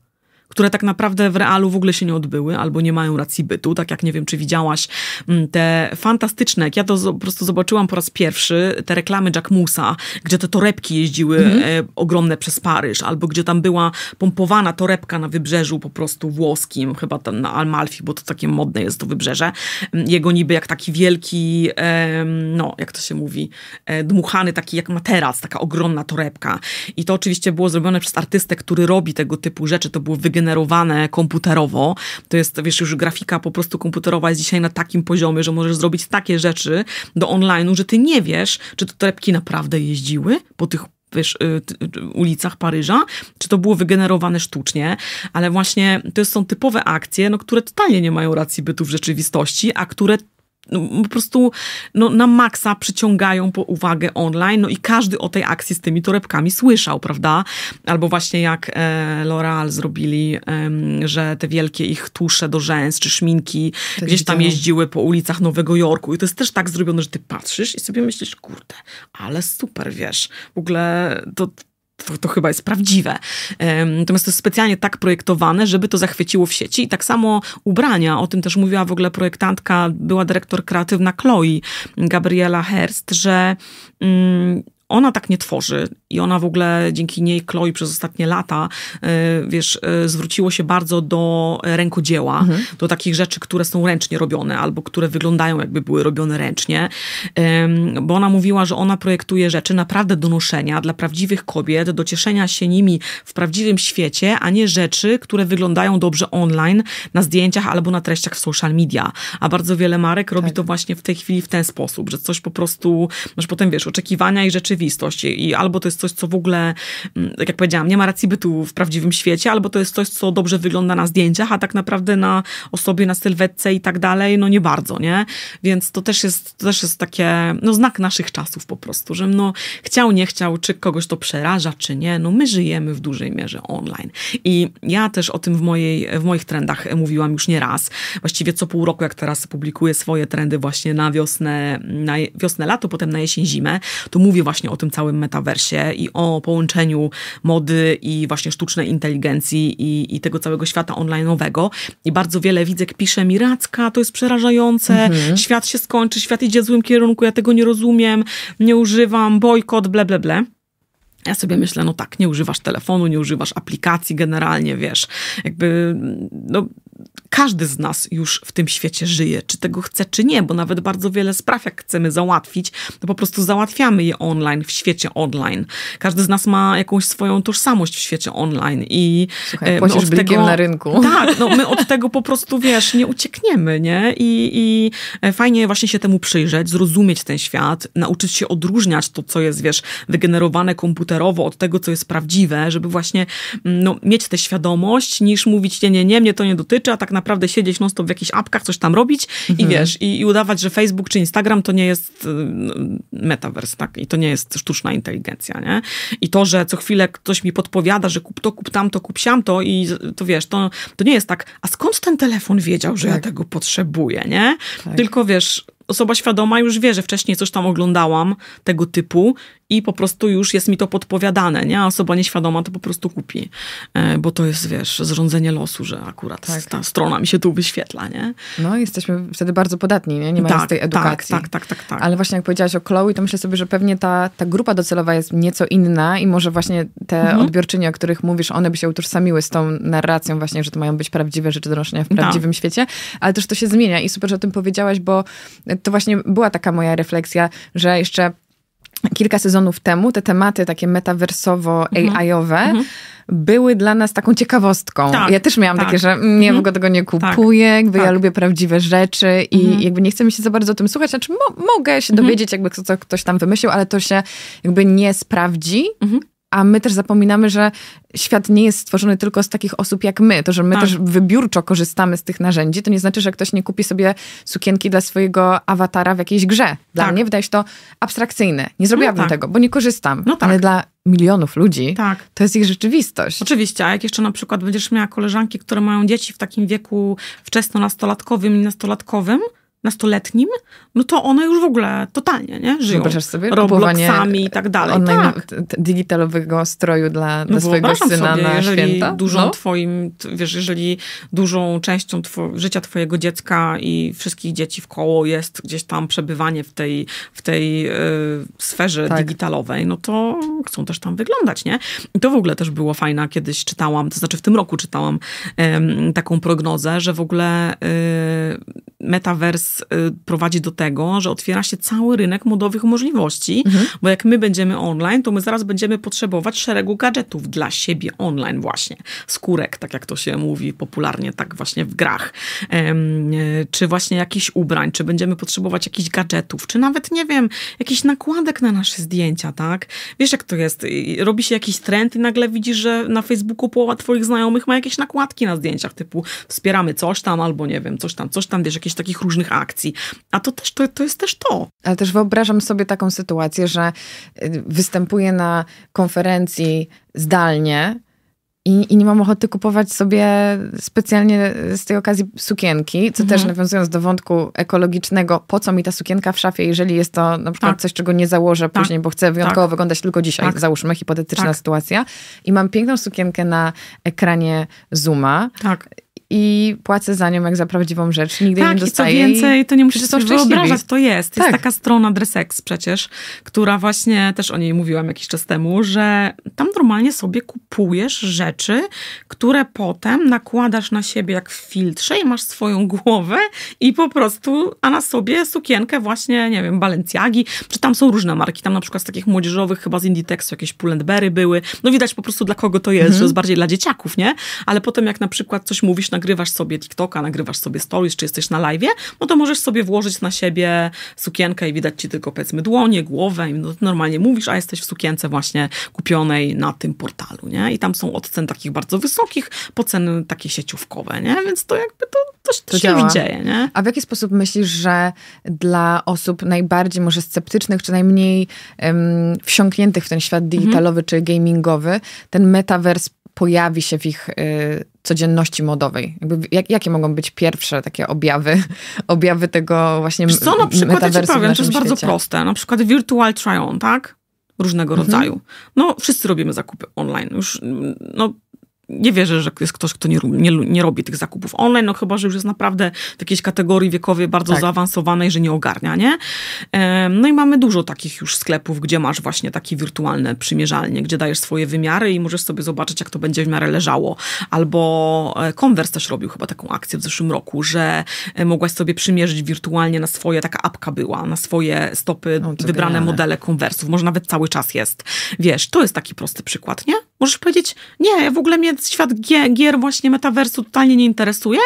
Speaker 2: które tak naprawdę w realu w ogóle się nie odbyły albo nie mają racji bytu, tak jak nie wiem, czy widziałaś mm, te fantastyczne, jak ja to po prostu zobaczyłam po raz pierwszy, te reklamy Jack Musa, gdzie te torebki jeździły mhm. e, ogromne przez Paryż, albo gdzie tam była pompowana torebka na wybrzeżu po prostu włoskim, chyba na Almalfi, bo to takie modne jest to wybrzeże. Mm, jego niby jak taki wielki, e, no jak to się mówi, e, dmuchany taki jak materac, taka ogromna torebka. I to oczywiście było zrobione przez artystę, który robi tego typu rzeczy, to było wygenerowane wygenerowane komputerowo. To jest, wiesz, już grafika po prostu komputerowa jest dzisiaj na takim poziomie, że możesz zrobić takie rzeczy do online'u, że ty nie wiesz, czy to torebki naprawdę jeździły po tych wiesz, y, y, ulicach Paryża, czy to było wygenerowane sztucznie, ale właśnie to są typowe akcje, no, które totalnie nie mają racji bytu w rzeczywistości, a które no, po prostu no, na maksa przyciągają po uwagę online, no i każdy o tej akcji z tymi torebkami słyszał, prawda? Albo właśnie jak e, L'Oreal zrobili, e, że te wielkie ich tusze do rzęs czy szminki gdzieś tam jeździły po ulicach Nowego Jorku i to jest też tak zrobione, że ty patrzysz i sobie myślisz, kurde, ale super, wiesz, w ogóle to to, to, chyba jest prawdziwe. Natomiast to jest specjalnie tak projektowane, żeby to zachwyciło w sieci. I tak samo ubrania, o tym też mówiła w ogóle projektantka, była dyrektor kreatywna Chloe, Gabriela Herst, że mm, ona tak nie tworzy i ona w ogóle dzięki niej Chloe przez ostatnie lata, y, wiesz, y, zwróciło się bardzo do rękodzieła, mhm. do takich rzeczy, które są ręcznie robione albo które wyglądają jakby były robione ręcznie, bo ona mówiła, że ona projektuje rzeczy naprawdę do noszenia dla prawdziwych kobiet, do cieszenia się nimi w prawdziwym świecie, a nie rzeczy, które wyglądają dobrze online, na zdjęciach albo na treściach w social media. A bardzo wiele marek robi tak. to właśnie w tej chwili w ten sposób, że coś po prostu, masz potem, wiesz, oczekiwania i rzeczywistość rzeczywistość I, albo to jest coś, co w ogóle, mm, tak jak powiedziałam, nie ma racji bytu w prawdziwym świecie, albo to jest coś, co dobrze wygląda na zdjęciach, a tak naprawdę na osobie, na sylwetce i tak dalej, no nie bardzo, nie? Więc to też jest, to też jest takie, no znak naszych czasów po prostu, że no chciał, nie chciał, czy kogoś to przeraża, czy nie, no my żyjemy w dużej mierze online. I ja też o tym w, mojej, w moich trendach mówiłam już nie raz. Właściwie co pół roku, jak teraz publikuję swoje trendy właśnie na wiosnę, na wiosnę, lato, potem na jesień, zimę, to mówię właśnie o tym całym metaversie i o połączeniu mody i właśnie sztucznej inteligencji i, i tego całego świata online'owego. I bardzo wiele widzek pisze mi, Racka, to jest przerażające, mhm. świat się skończy, świat idzie w złym kierunku, ja tego nie rozumiem, nie używam, bojkot, ble, ble, ble. Ja sobie myślę, no tak, nie używasz telefonu, nie używasz aplikacji generalnie, wiesz, jakby, no każdy z nas już w tym świecie żyje, czy tego chce, czy nie, bo nawet bardzo wiele spraw, jak chcemy załatwić, to no po prostu załatwiamy je online, w świecie online. Każdy z nas ma jakąś swoją tożsamość w świecie online i Słuchaj, e, my od tego, na rynku. Tak, no my od tego po prostu, wiesz, nie uciekniemy, nie? I, I fajnie właśnie się temu przyjrzeć, zrozumieć ten świat, nauczyć się odróżniać to, co jest, wiesz, wygenerowane komputerowo od tego, co jest prawdziwe, żeby właśnie mm, no, mieć tę świadomość, niż mówić, nie, nie, nie, mnie to nie dotyczy, tak naprawdę siedzieć non w jakichś apkach, coś tam robić mhm. i wiesz, i, i, udawać, że Facebook czy Instagram to nie jest y, no, metaverse tak? I to nie jest sztuczna inteligencja, nie? I to, że co chwilę ktoś mi podpowiada, że kup to, kup tamto, kup siamto i to wiesz, to, to nie jest tak, a skąd ten telefon wiedział, że tak. ja tego potrzebuję, nie? Tak. Tylko wiesz, osoba świadoma już wie, że wcześniej coś tam oglądałam tego typu i po prostu już jest mi to podpowiadane, nie? A osoba nieświadoma to po prostu kupi, e, bo to jest, wiesz, zrządzenie losu, że akurat tak. ta strona mi się tu wyświetla, nie?
Speaker 1: No jesteśmy wtedy bardzo podatni, nie? Nie mając tak, tej tak, edukacji. Tak, tak, tak, tak, tak. Ale właśnie jak powiedziałaś o Chloe, to myślę sobie, że pewnie ta, ta grupa docelowa jest nieco inna i może właśnie te mhm. odbiorczynie, o których mówisz, one by się utożsamiły z tą narracją właśnie, że to mają być prawdziwe rzeczy do noszenia w tak. prawdziwym świecie, ale też to się zmienia i super, że o tym powiedziałaś, bo to właśnie była taka moja refleksja, że jeszcze kilka sezonów temu te tematy takie metaversowo-AI-owe mhm. mhm. były dla nas taką ciekawostką. Tak, ja też miałam tak. takie, że nie, mm, mhm. w ogóle tego nie tak. kupuję, tak, jakby ja tak. lubię prawdziwe rzeczy i mhm. jakby nie chcę mi się za bardzo o tym słuchać, znaczy mo mogę się mhm. dowiedzieć jakby co, co ktoś tam wymyślił, ale to się jakby nie sprawdzi a my też zapominamy, że świat nie jest stworzony tylko z takich osób jak my. To, że my tak. też wybiórczo korzystamy z tych narzędzi, to nie znaczy, że ktoś nie kupi sobie sukienki dla swojego awatara w jakiejś grze. Dla tak. mnie wydaje się to abstrakcyjne. Nie zrobiłabym no tak. tego, bo nie korzystam. No tak. Ale dla milionów ludzi
Speaker 2: tak. to jest ich rzeczywistość. Oczywiście, a jak jeszcze na przykład będziesz miała koleżanki, które mają dzieci w takim wieku wczesno-nastolatkowym i nastolatkowym, nastoletnim, no to one już w ogóle totalnie, nie? Żyją Wyobrażasz sobie Robloxami i tak dalej. Online tak.
Speaker 1: digitalowego stroju dla, no dla no swojego syna sobie, na jeżeli święta. Dużą no.
Speaker 2: twoim, wiesz, jeżeli dużą częścią two, życia twojego dziecka i wszystkich dzieci w koło jest gdzieś tam przebywanie w tej, w tej yy, sferze tak. digitalowej, no to chcą też tam wyglądać, nie? I to w ogóle też było fajne, kiedyś czytałam, to znaczy w tym roku czytałam yy, taką prognozę, że w ogóle yy, metavers y, prowadzi do tego, że otwiera się cały rynek modowych możliwości, mhm. bo jak my będziemy online, to my zaraz będziemy potrzebować szeregu gadżetów dla siebie online właśnie. Skórek, tak jak to się mówi popularnie, tak właśnie w grach. E, czy właśnie jakichś ubrań, czy będziemy potrzebować jakichś gadżetów, czy nawet, nie wiem, jakichś nakładek na nasze zdjęcia, tak? Wiesz jak to jest? Robi się jakiś trend i nagle widzisz, że na Facebooku połowa twoich znajomych ma jakieś nakładki na zdjęciach, typu wspieramy coś tam, albo nie wiem, coś tam, coś tam, wiesz, jakieś jakichś takich różnych akcji. A to też to, to jest też to.
Speaker 1: Ale też wyobrażam sobie taką sytuację, że y, występuję na konferencji zdalnie. I, I, nie mam ochoty kupować sobie specjalnie y, z tej okazji sukienki, co mhm. też nawiązując do wątku ekologicznego, po co mi ta sukienka w szafie, jeżeli jest to na przykład tak. coś, czego nie założę tak. później, bo chcę tak. wyjątkowo tak. wyglądać tylko dzisiaj, tak. załóżmy, hipotetyczna tak. sytuacja. I mam piękną sukienkę na ekranie Zooma. Tak i płacę za nią jak za prawdziwą rzecz. Nigdy tak, nie dostaję. I co więcej, to nie musisz sobie wyobrażać,
Speaker 2: to jest. Tak. Jest taka strona Dressex przecież, która właśnie, też o niej mówiłam jakiś czas temu, że tam normalnie sobie kupujesz rzeczy, które potem nakładasz na siebie jak w filtrze i masz swoją głowę i po prostu, a na sobie sukienkę właśnie, nie wiem, Balenciagi, czy tam są różne marki, tam na przykład z takich młodzieżowych, chyba z Inditexu jakieś Pull&Bery były. No widać po prostu dla kogo to jest, mhm. że jest bardziej dla dzieciaków, nie? Ale potem jak na przykład coś mówisz na nagrywasz sobie TikToka, nagrywasz sobie stories, czy jesteś na live, no to możesz sobie włożyć na siebie sukienkę i widać ci tylko powiedzmy dłonie, głowę, no, normalnie mówisz, a jesteś w sukience właśnie kupionej na tym portalu, nie? I tam są od cen takich bardzo wysokich po ceny takie sieciówkowe, nie? Więc to jakby to, to, to, to się już dzieje, nie?
Speaker 1: A w jaki sposób myślisz, że dla osób najbardziej może sceptycznych, czy najmniej um, wsiąkniętych w ten świat digitalowy, mhm. czy gamingowy, ten metaverse pojawi się w ich y, codzienności modowej? Jakby, jak, jakie mogą być pierwsze takie objawy, objawy tego właśnie Wiesz co, na przykład ja ci powiem, to jest bardzo świecie. proste.
Speaker 2: Na przykład virtual try-on, tak? Różnego mhm. rodzaju. No, wszyscy robimy zakupy online. Już, mm, no, nie wierzę, że jest ktoś, kto nie, nie, nie robi tych zakupów online, no chyba, że już jest naprawdę w jakiejś kategorii wiekowej bardzo tak. zaawansowanej, że nie ogarnia, nie? No i mamy dużo takich już sklepów, gdzie masz właśnie takie wirtualne przymierzalnie, gdzie dajesz swoje wymiary i możesz sobie zobaczyć, jak to będzie w miarę leżało. Albo e, Converse też robił chyba taką akcję w zeszłym roku, że e, mogłaś sobie przymierzyć wirtualnie na swoje, taka apka była, na swoje stopy no, wybrane genialne. modele konwersów. Może nawet cały czas jest. Wiesz, to jest taki prosty przykład, nie? Możesz powiedzieć, nie, w ogóle mnie świat gier, gier właśnie metaversu totalnie nie interesuje,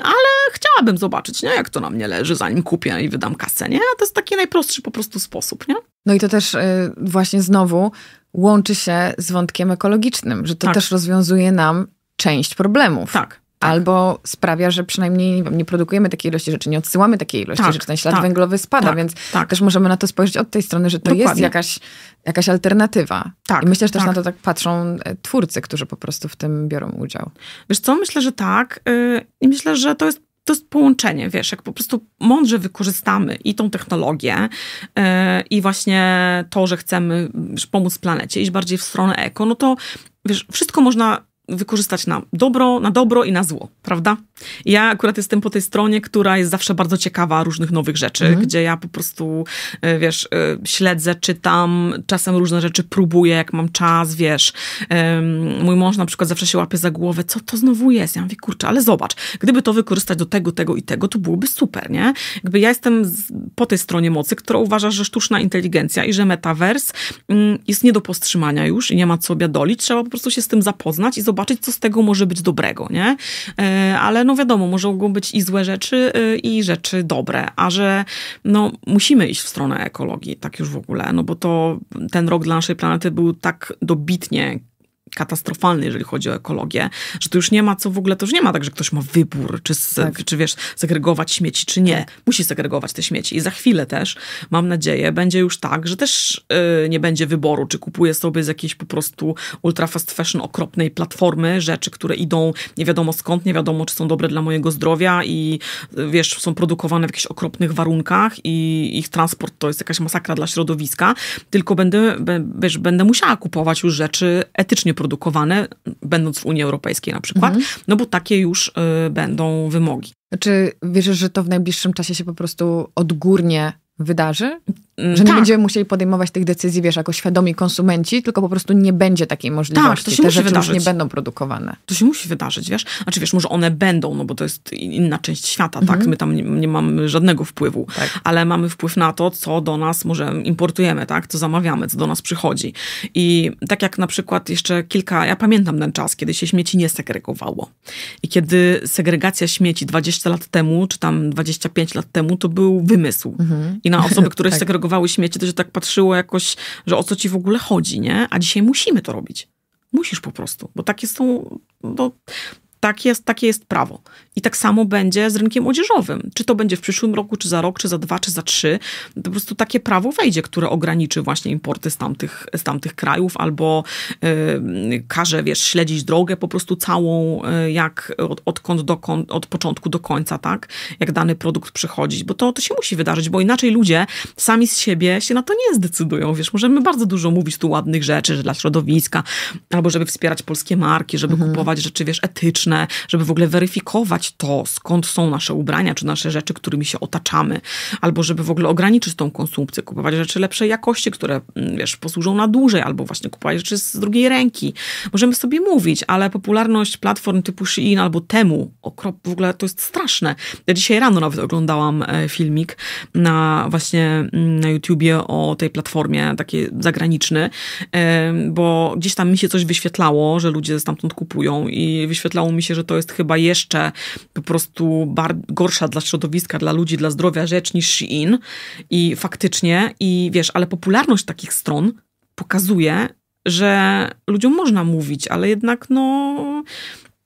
Speaker 2: ale chciałabym zobaczyć, nie? jak to na mnie leży, zanim kupię i wydam kasę, nie? A to jest taki najprostszy po prostu sposób, nie?
Speaker 1: No i to też y, właśnie znowu łączy się z wątkiem ekologicznym, że to tak. też rozwiązuje nam część problemów. Tak. Tak. albo sprawia, że przynajmniej nie, wiem, nie, produkujemy takiej ilości rzeczy, nie odsyłamy takiej ilości tak, rzeczy, ten ślad tak, węglowy spada, tak, więc tak. też możemy na to spojrzeć od tej strony, że to Dokładnie. jest jakaś, jakaś alternatywa. Tak, I myślę, że też na to
Speaker 2: tak patrzą e, twórcy, którzy po prostu w tym biorą udział. Wiesz co, myślę, że tak y, i myślę, że to jest to jest połączenie, wiesz, jak po prostu mądrze wykorzystamy i tą technologię yy, i właśnie to, że chcemy wiesz, pomóc planecie, iść bardziej w stronę eko, no to wiesz, wszystko można wykorzystać na dobro, na dobro i na zło, prawda? Ja akurat jestem po tej stronie, która jest zawsze bardzo ciekawa różnych nowych rzeczy, mhm. gdzie ja po prostu, e, wiesz, e, śledzę, czytam, czasem różne rzeczy próbuję, jak mam czas, wiesz. Mój mąż na przykład zawsze się łapie za głowę, co to znowu jest? Ja mówię, kurczę, ale zobacz, gdyby to wykorzystać do tego, tego i tego, to byłoby super, nie? Jakby ja jestem po tej stronie mocy, która uważa, że sztuczna inteligencja i że metavers mm, jest nie do powstrzymania już i nie ma co dolić, trzeba po prostu się z tym zapoznać i zobaczyć, zobaczyć, co z tego może być dobrego, nie? E, ale no wiadomo, może mogą być i złe rzeczy, e, i rzeczy dobre, a że no musimy iść w stronę ekologii, tak już w ogóle, no bo to ten rok dla naszej planety był tak dobitnie katastrofalny, jeżeli chodzi o ekologię, że to już nie ma co w ogóle, to już nie ma tak, że ktoś ma wybór, czy, tak. czy wiesz, segregować śmieci, czy nie. Tak. Musi segregować te śmieci. I za chwilę też, mam nadzieję, będzie już tak, że też yy, nie będzie wyboru, czy kupuję sobie z jakiejś po prostu ultra fast fashion okropnej platformy rzeczy, które idą nie wiadomo skąd, nie wiadomo, czy są dobre dla mojego zdrowia i y, wiesz, są produkowane w jakichś okropnych warunkach i ich transport to jest jakaś masakra dla środowiska, tylko będę, be, wiesz, będę musiała kupować już rzeczy etycznie produkowane produkowane, będąc w Unii Europejskiej na przykład, mhm. no bo takie już y, będą wymogi. Czy
Speaker 1: znaczy, wierzysz, że to w najbliższym czasie się po prostu odgórnie wydarzy? Mm, Że nie tak. będziemy musieli podejmować tych decyzji, wiesz, jako świadomi konsumenci, tylko po prostu nie będzie takiej możliwości. Tak, to się Te musi rzeczy wydarzyć. już nie
Speaker 2: będą produkowane. To się musi wydarzyć, wiesz? Znaczy, wiesz, może one będą, no bo to jest inna część świata, tak? mhm. tak? My tam nie, nie mamy żadnego wpływu, tak. ale mamy wpływ na to, co do nas może importujemy, tak? Co zamawiamy, co do nas przychodzi. I tak jak na przykład jeszcze kilka, ja pamiętam ten czas, kiedy się śmieci nie segregowało. I kiedy segregacja śmieci 20 lat temu, czy tam 25 lat temu, to był wymysł. Mhm i na osoby, które tak. segregowały śmieci, to się tak patrzyło jakoś, że o co ci w ogóle chodzi, nie? A dzisiaj musimy to robić. Musisz po prostu, bo takie są, no, tak jest, takie jest prawo. I tak samo będzie z rynkiem odzieżowym. Czy to będzie w przyszłym roku, czy za rok, czy za dwa, czy za trzy. To po prostu takie prawo wejdzie, które ograniczy właśnie importy z tamtych, z tamtych krajów albo yy, każe, wiesz, śledzić drogę po prostu całą, yy, jak od, odkąd od początku do końca, tak? Jak dany produkt przechodzi Bo to, to się musi wydarzyć, bo inaczej ludzie sami z siebie się na to nie zdecydują, wiesz. Możemy bardzo dużo mówić tu ładnych rzeczy, że dla środowiska, albo żeby wspierać polskie marki, żeby mhm. kupować rzeczy, wiesz, etyczne, żeby w ogóle weryfikować to, skąd są nasze ubrania, czy nasze rzeczy, którymi się otaczamy, albo żeby w ogóle ograniczyć tą konsumpcję, kupować rzeczy lepszej jakości, które, mm, wiesz, posłużą na dłużej, albo właśnie kupować rzeczy z drugiej ręki. Możemy sobie mówić, ale popularność platform typu Shein albo Temu, okrop, w ogóle to jest straszne. Ja dzisiaj rano nawet oglądałam e, filmik na właśnie mm, na YouTubie o tej platformie, takiej zagraniczny, e, bo gdzieś tam mi się coś wyświetlało, że ludzie stamtąd kupują i wyświetlało mi się, że to jest chyba jeszcze po prostu bar- gorsza dla środowiska, dla ludzi, dla zdrowia rzecz niż Shein. I faktycznie, i wiesz, ale popularność takich stron pokazuje, że ludziom można mówić, ale jednak no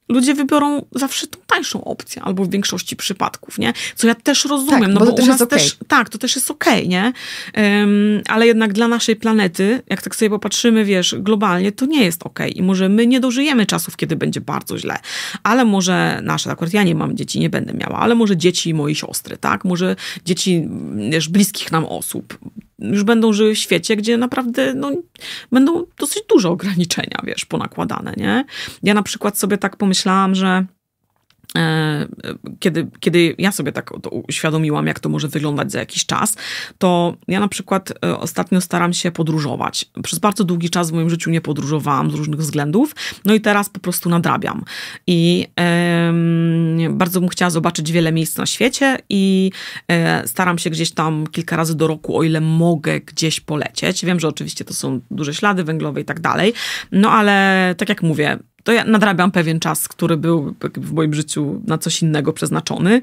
Speaker 2: ludzie wybiorą zawsze tą tańszą opcję, albo w większości przypadków, nie? Co ja też rozumiem, tak, no bo, to też u nas okay. też, tak, to też jest okej, okay, nie? Um, ale jednak dla naszej planety, jak tak sobie popatrzymy, wiesz, globalnie, to nie jest okej okay. i może my nie dożyjemy czasów, kiedy będzie bardzo źle, ale może nasze, akurat ja nie mam dzieci, nie będę miała, ale może dzieci mojej siostry, tak? Może dzieci, wiesz, bliskich nam osób, już będą żyły w świecie, gdzie naprawdę no, będą dosyć duże ograniczenia, wiesz, ponakładane, nie? Ja na przykład sobie tak pomyślałam, myślałam, że e, kiedy, kiedy ja sobie tak to uświadomiłam, jak to może wyglądać za jakiś czas, to ja na przykład e, ostatnio staram się podróżować. Przez bardzo długi czas w moim życiu nie podróżowałam z różnych względów, no i teraz po prostu nadrabiam. I bardzo bym chciała zobaczyć wiele miejsc na świecie i e, staram się gdzieś tam kilka razy do roku, o ile mogę, gdzieś polecieć. Wiem, że oczywiście to są duże ślady węglowe i tak dalej, no ale tak jak mówię, to ja nadrabiam pewien czas, który był w moim życiu na coś innego przeznaczony.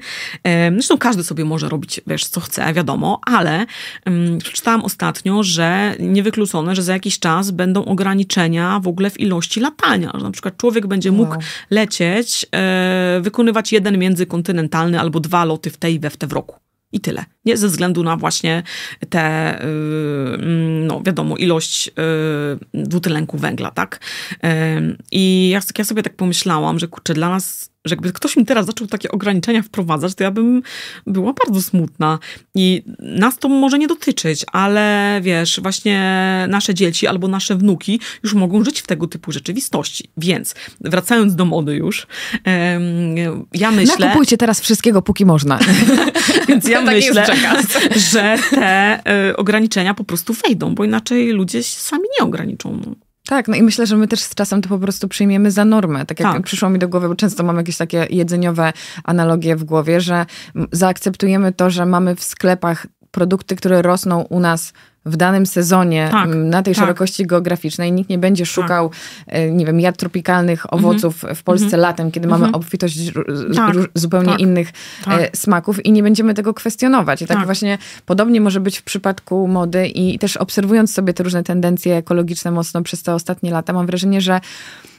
Speaker 2: Zresztą każdy sobie może robić, wiesz, co chce, wiadomo, ale przeczytałam czytałam ostatnio, że niewykluczone, że za jakiś czas będą ograniczenia w ogóle w ilości latania, że na przykład człowiek będzie mógł lecieć, e, wykonywać jeden międzykontynentalny albo dwa loty w tej we w te w roku. I tyle. Nie ze względu na właśnie te y, no wiadomo, ilość y, dwutlenku węgla, tak? Y, I ja, ja sobie tak pomyślałam, że kurczę, dla nas że jakby ktoś mi teraz zaczął takie ograniczenia wprowadzać, to ja bym była bardzo smutna. I nas to może nie dotyczyć, ale wiesz, właśnie nasze dzieci albo nasze wnuki już mogą żyć w tego typu rzeczywistości. Więc wracając do mody już, ja myślę... Nakupujcie teraz wszystkiego, póki można. Więc ja tak myślę, że te y, ograniczenia po prostu wejdą, bo inaczej ludzie się sami nie ograniczą.
Speaker 1: Tak, no i myślę, że my też z czasem to po prostu przyjmiemy za normę. Tak jak tak. przyszło
Speaker 2: mi do głowy, bo często mam jakieś takie
Speaker 1: jedzeniowe analogie w głowie, że zaakceptujemy to, że mamy w sklepach produkty, które rosną u nas w danym sezonie tak, na tej tak. szerokości geograficznej. Nikt nie będzie szukał, tak. E, nie wiem, jad tropikalnych mhm. owoców w Polsce mhm. latem, kiedy mamy mhm. obfitość tak, zupełnie tak. innych e, tak. smaków i nie będziemy tego kwestionować. I tak, właśnie podobnie może być w przypadku mody i też obserwując sobie te różne tendencje ekologiczne mocno przez te ostatnie lata, mam wrażenie, że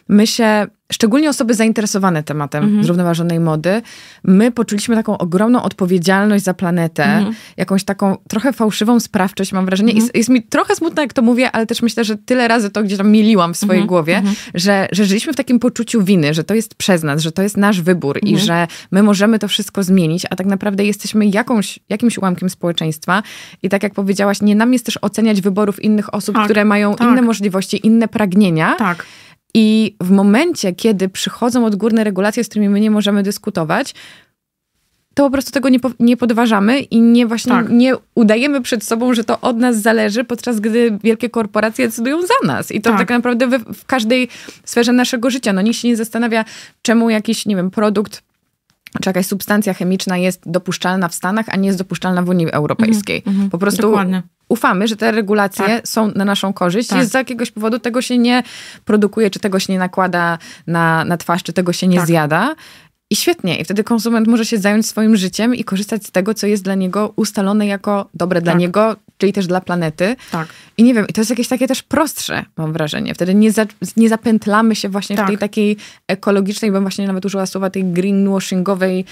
Speaker 1: my się, szczególnie osoby zainteresowane tematem mhm. zrównoważonej mody, my poczuliśmy taką ogromną odpowiedzialność za planetę, mhm. jakąś taką trochę fałszywą sprawczość, mam wrażenie. Mhm. Jest, jest, mi trochę smutno, jak to mówię, ale też myślę, że tyle razy to gdzieś tam mieliłam w swojej mhm. głowie, mhm. że, że żyliśmy w takim poczuciu winy, że to jest przez nas, że to jest nasz wybór i mhm. że my możemy to wszystko zmienić, a tak naprawdę jesteśmy jakąś, jakimś ułamkiem społeczeństwa i tak jak powiedziałaś, nie nam jest też oceniać wyborów innych osób, tak, które mają tak. inne możliwości, inne pragnienia. Tak. I w momencie, kiedy przychodzą odgórne regulacje, z którymi my nie możemy dyskutować, to po prostu tego nie, po, nie podważamy i nie właśnie tak. nie udajemy przed sobą, że to od nas zależy, podczas gdy wielkie korporacje decydują za nas. I to tak, tak naprawdę w każdej sferze naszego życia. No nikt się nie zastanawia, czemu jakiś, nie wiem, produkt czy jakaś substancja chemiczna jest dopuszczalna w Stanach, a nie jest dopuszczalna w Unii Europejskiej. Mm po prostu dokładnie. ufamy, że te regulacje tak. są na naszą korzyść tak. i z jakiegoś powodu tego się nie produkuje, czy tego się nie nakłada na, na twarz, czy tego się nie tak. zjada. I świetnie, i wtedy konsument może się zająć swoim życiem i korzystać z tego, co jest dla niego ustalone jako dobre dla tak. niego, czyli też dla planety. Tak. I nie wiem, to jest jakieś takie też prostsze, mam wrażenie. Wtedy nie, za, nie zapętlamy się właśnie tak. w tej tak. takiej ekologicznej, bym właśnie nawet użyła słowa tej greenwashingowej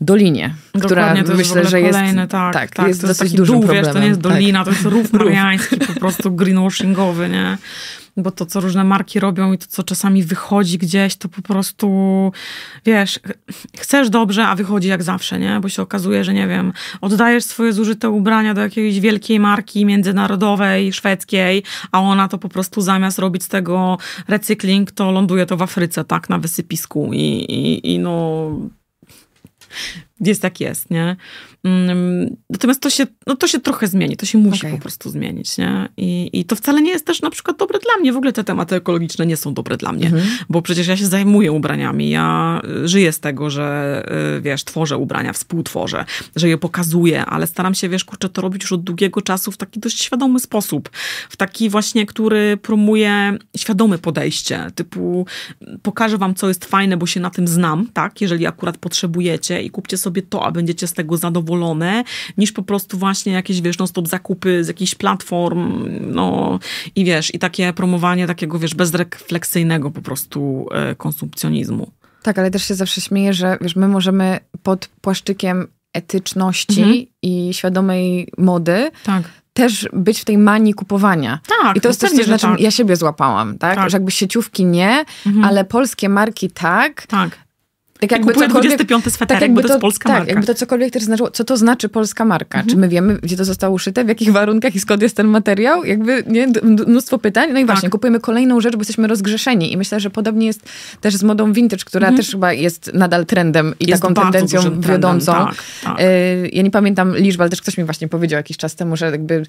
Speaker 1: dolinie, Dokładnie, która myślę, że jest tak, tak, tak, jest to jest dosyć taki dużym dół, problemem. Wiesz, to nie jest dolina, tak. to jest rów mariański,
Speaker 2: po prostu greenwashingowy, nie? bo to, co różne marki robią i to, co czasami wychodzi gdzieś, to po prostu, wiesz, chcesz dobrze, a wychodzi jak zawsze, nie? Bo się okazuje, że nie wiem, oddajesz swoje zużyte ubrania do jakiejś wielkiej marki międzynarodowej, szwedzkiej, a ona to po prostu zamiast robić z tego recykling, to ląduje to w Afryce, tak, na wysypisku i, i, i no jest tak jest, nie? Mm, natomiast to się, no to się trochę zmieni, to się musi okay. po prostu zmienić, nie? I, I to wcale nie jest też na przykład dobre dla mnie. W ogóle te tematy ekologiczne nie są dobre dla mnie, mm -hmm. bo przecież ja się zajmuję ubraniami, ja y, żyję z tego, że y, wiesz, tworzę ubrania, współtworzę, że je pokazuję, ale staram się, wiesz, kurczę, to robić już od długiego czasu w taki dość świadomy sposób, w taki właśnie, który promuje świadome podejście, typu y, pokażę wam, co jest fajne, bo się na tym znam, tak? Jeżeli akurat potrzebujecie i kupcie sobie to, a będziecie z tego zadowolone, niż po prostu właśnie jakieś, wiesz, no stop zakupy z jakichś platform, no i wiesz, i takie promowanie takiego, wiesz, bezrefleksyjnego po prostu e, konsumpcjonizmu.
Speaker 1: Tak, ale też się zawsze śmieję, że wiesz, my możemy pod płaszczykiem etyczności mhm. i świadomej mody tak też być w tej manii kupowania. Tak, I to jest coś, na tak. ja siebie złapałam, tak? tak? Że jakby sieciówki nie, mhm. ale polskie marki tak. Tak. Tak jakby kupuję 25 sweterek, tak jakby to, bo to jest polska tak, marka. jakby to cokolwiek też znaczyło, co to znaczy polska marka. Mhm. Czy my wiemy, gdzie to zostało uszyte, w jakich warunkach i skąd jest ten materiał? Jakby, nie? Mnóstwo pytań. No i tak. właśnie, kupujemy kolejną rzecz, bo jesteśmy rozgrzeszeni i myślę, że podobnie jest też z modą vintage, która mhm. też chyba jest nadal trendem i jest taką tendencją wiodącą. Tak, tak. Y, ja nie pamiętam liczb, ale też ktoś mi właśnie powiedział jakiś czas temu, że jakby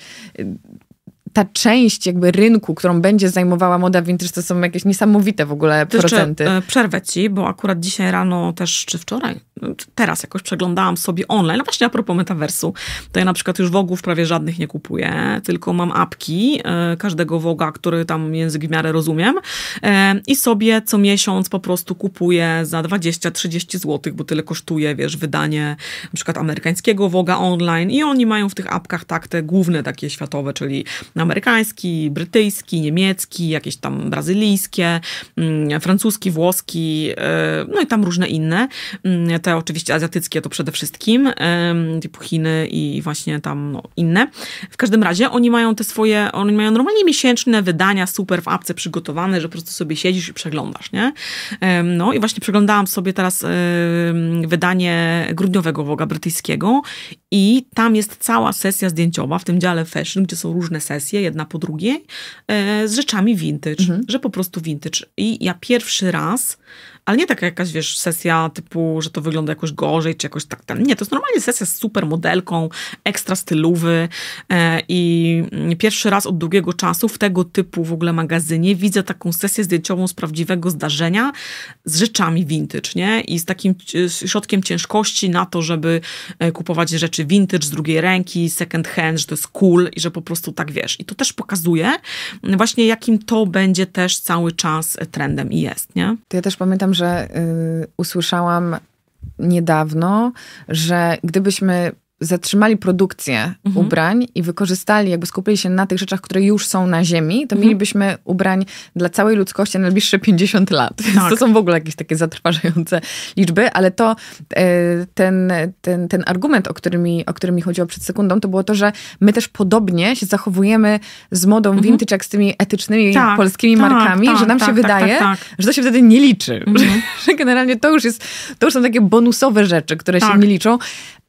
Speaker 1: ta część jakby rynku, którą będzie zajmowała moda vintage, to są jakieś niesamowite w ogóle to procenty. Jeszcze,
Speaker 2: przerwę ci, bo akurat dzisiaj rano też, czy wczoraj, no, teraz jakoś przeglądałam sobie online, no właśnie a propos metaversu, to ja na przykład już wogów prawie żadnych nie kupuję, tylko mam apki e, każdego woga, który tam język w miarę rozumiem e, i sobie co miesiąc po prostu kupuję za 20-30 zł, bo tyle kosztuje, wiesz, wydanie na przykład amerykańskiego woga online i oni mają w tych apkach tak te główne takie światowe, czyli na amerykański, brytyjski, niemiecki, jakieś tam brazylijskie, mm, francuski, włoski, e, no i tam różne inne. Mm, te oczywiście azjatyckie to przede wszystkim, typu Chiny i właśnie tam no, inne. W każdym razie oni mają te swoje, oni mają normalnie miesięczne wydania super w apce przygotowane, że po prostu sobie siedzisz i przeglądasz, nie? No i właśnie przeglądałam sobie teraz wydanie grudniowego Woga brytyjskiego i tam jest cała sesja zdjęciowa w tym dziale fashion, gdzie są różne sesje, jedna po drugiej, e, z rzeczami vintage, mhm. że po prostu vintage. I ja pierwszy raz ale nie taka jakaś, wiesz, sesja typu, że to wygląda jakoś gorzej, czy jakoś tak Nie, to jest normalnie sesja z super modelką, ekstra stylowy e, i mm, pierwszy raz od długiego czasu w tego typu w ogóle magazynie widzę taką sesję zdjęciową z prawdziwego zdarzenia z rzeczami vintage, nie? I z takim środkiem ciężkości na to, żeby e, kupować rzeczy vintage z drugiej ręki, second hand, że to jest cool i że po prostu tak, wiesz. I to też pokazuje właśnie, jakim to będzie też cały czas e, trendem i jest, nie?
Speaker 1: To ja też pamiętam, że y, usłyszałam niedawno, że gdybyśmy zatrzymali produkcję mhm. ubrań i wykorzystali, jakby skupili się na tych rzeczach, które już są na ziemi, to mhm. mielibyśmy ubrań dla całej ludzkości na najbliższe 50 lat. Tak. To są w ogóle jakieś takie zatrważające liczby, ale to e, ten, ten, ten argument, o którym, mi, o którym mi chodziło przed sekundą, to było to, że my też podobnie się zachowujemy z modą mhm. vintage, jak z tymi etycznymi tak, polskimi tak, markami, tak, że nam się tak, tak, wydaje, tak, że to się wtedy nie liczy. Że, mhm. że, generalnie to już jest, to już są takie bonusowe rzeczy, które się nie liczą,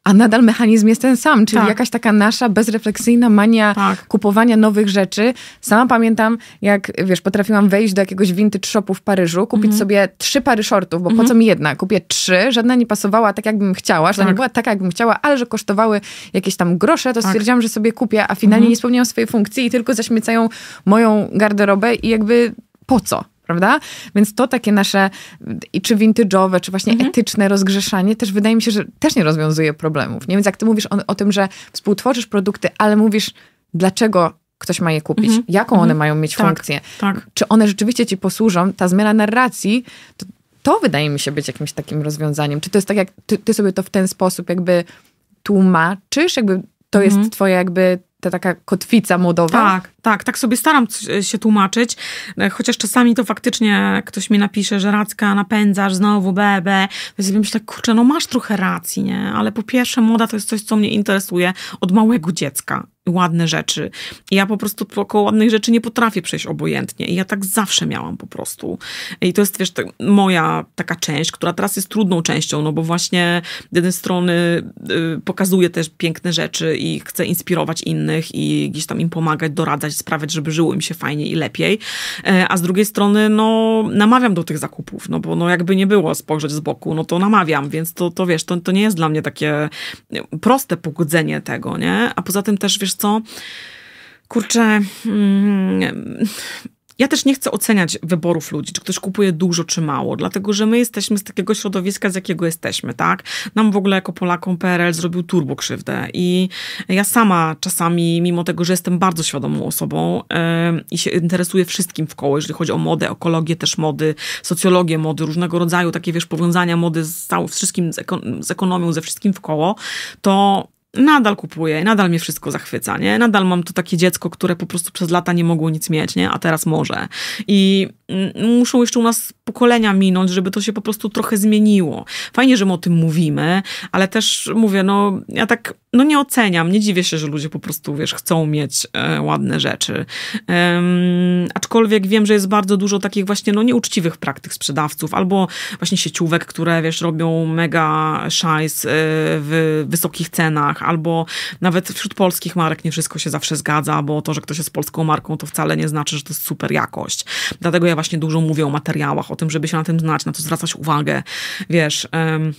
Speaker 1: a nadal mechanizm jest ten sam, czyli tak. jakaś taka nasza bezrefleksyjna mania tak. kupowania nowych rzeczy. Sama pamiętam, jak wiesz, potrafiłam wejść do jakiegoś vintage shopu w Paryżu, kupić mhm. sobie trzy pary shortów, bo mhm. po co mi jedna? Kupię trzy, żadna nie pasowała tak, jakbym chciała, żadna tak. nie była taka, jakbym chciała, ale że kosztowały jakieś tam grosze, to tak. stwierdziłam, że sobie kupię, a finalnie mhm. nie spełniają swojej funkcji i tylko zaśmiecają moją garderobę i jakby po co? prawda? Więc to takie nasze, i czy vintage'owe, czy właśnie mhm. etyczne rozgrzeszanie też wydaje mi się, że też nie rozwiązuje problemów. Nie? Więc jak ty mówisz o, o tym, że współtworzysz produkty, ale mówisz, dlaczego ktoś ma je kupić, mhm. jaką one mhm. mają mieć tak, funkcję, tak. czy one rzeczywiście ci posłużą, ta zmiana narracji, to, to wydaje mi się być jakimś takim rozwiązaniem. Czy to jest tak, jak ty, ty sobie to w ten sposób jakby tłumaczysz, jakby to jest mhm. twoje jakby ta taka kotwica modowa. Tak,
Speaker 2: tak, tak sobie staram się tłumaczyć, e, chociaż czasami to faktycznie ktoś mi napisze, że Racka napędzasz znowu, bebe. Więc ja myślę, kurczę, no masz trochę racji, nie? Ale po pierwsze moda to jest coś, co mnie interesuje od małego dziecka ładne rzeczy. Ja po prostu około ładnych rzeczy nie potrafię przejść obojętnie i ja tak zawsze miałam po prostu. I to jest, wiesz, moja taka część, która teraz jest trudną częścią, no bo właśnie z jednej strony y, pokazuję też piękne rzeczy i chcę inspirować innych i gdzieś tam im pomagać, doradzać, sprawiać, żeby żyło im się fajnie i lepiej, e, a z drugiej strony, no, namawiam do tych zakupów, no bo no jakby nie było spojrzeć z boku, no to namawiam, więc to, to wiesz, to, to nie jest dla mnie takie proste pogodzenie tego, nie? A poza tym też, wiesz, co, kurczę, mm, ja też nie chcę oceniać wyborów ludzi, czy ktoś kupuje dużo, czy mało, dlatego że my jesteśmy z takiego środowiska, z jakiego jesteśmy, tak? Nam w ogóle jako Polakom PRL zrobił turbo krzywdę i ja sama czasami, mimo tego, że jestem bardzo świadomą osobą yy, i się interesuję wszystkim w koło, jeżeli chodzi o modę, ekologię też mody, socjologię mody, różnego rodzaju takie, wiesz, powiązania mody z, z wszystkim, z, z ekonomią, ze wszystkim w koło, to nadal kupuję, nadal mnie wszystko zachwyca, nie? Nadal mam to takie dziecko, które po prostu przez lata nie mogło nic mieć, nie? A teraz może. I mm, muszą jeszcze u nas pokolenia minąć, żeby to się po prostu trochę zmieniło. Fajnie, że my o tym mówimy, ale też mówię, no ja tak no nie oceniam, nie dziwię się, że ludzie po prostu, wiesz, chcą mieć e, ładne rzeczy. Ehm, aczkolwiek wiem, że jest bardzo dużo takich właśnie, no nieuczciwych praktyk sprzedawców, albo właśnie sieciówek, które, wiesz, robią mega szajs e, w wysokich cenach, albo nawet wśród polskich marek nie wszystko się zawsze zgadza, bo to, że ktoś jest polską marką, to wcale nie znaczy, że to jest super jakość. Dlatego ja właśnie dużo mówię o materiałach, o o tym, żeby się na tym znać, na to zwracać uwagę, wiesz... Um,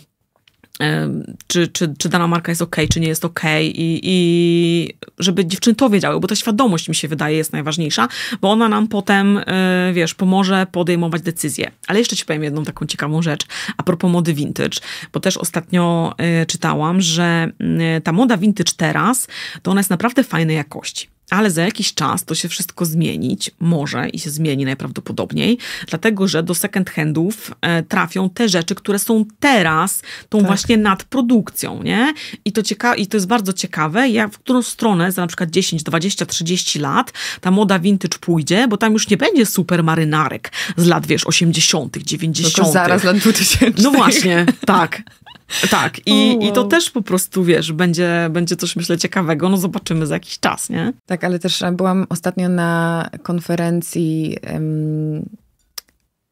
Speaker 2: czy, czy, czy dana marka jest ok, czy nie jest ok, i, i żeby dziewczyny to wiedziały, bo ta świadomość mi się wydaje jest najważniejsza, bo ona nam potem, e, wiesz, pomoże podejmować decyzje. Ale jeszcze ci powiem jedną taką ciekawą rzecz a propos mody vintage, bo też ostatnio e, czytałam, że mm, e, ta moda vintage teraz, to ona jest naprawdę fajnej jakości. Ale za jakiś czas to się wszystko zmienić może i się zmieni najprawdopodobniej, dlatego że do second handów e, trafią te rzeczy, które są teraz tą tak. właśnie nadprodukcją, nie? I to, cieka- I to jest bardzo ciekawe, jak, w którą stronę za na przykład 10, 20, 30 lat ta moda vintage pójdzie, bo tam już nie będzie super marynarek z lat, wiesz, 80., 90. Tylko zaraz lat 2000.
Speaker 1: No właśnie,
Speaker 2: tak. Tak, i, oh, wow. i to też po prostu, wiesz, będzie, będzie coś, myślę, ciekawego, no zobaczymy za jakiś czas, nie?
Speaker 1: Tak, ale też byłam ostatnio na konferencji um,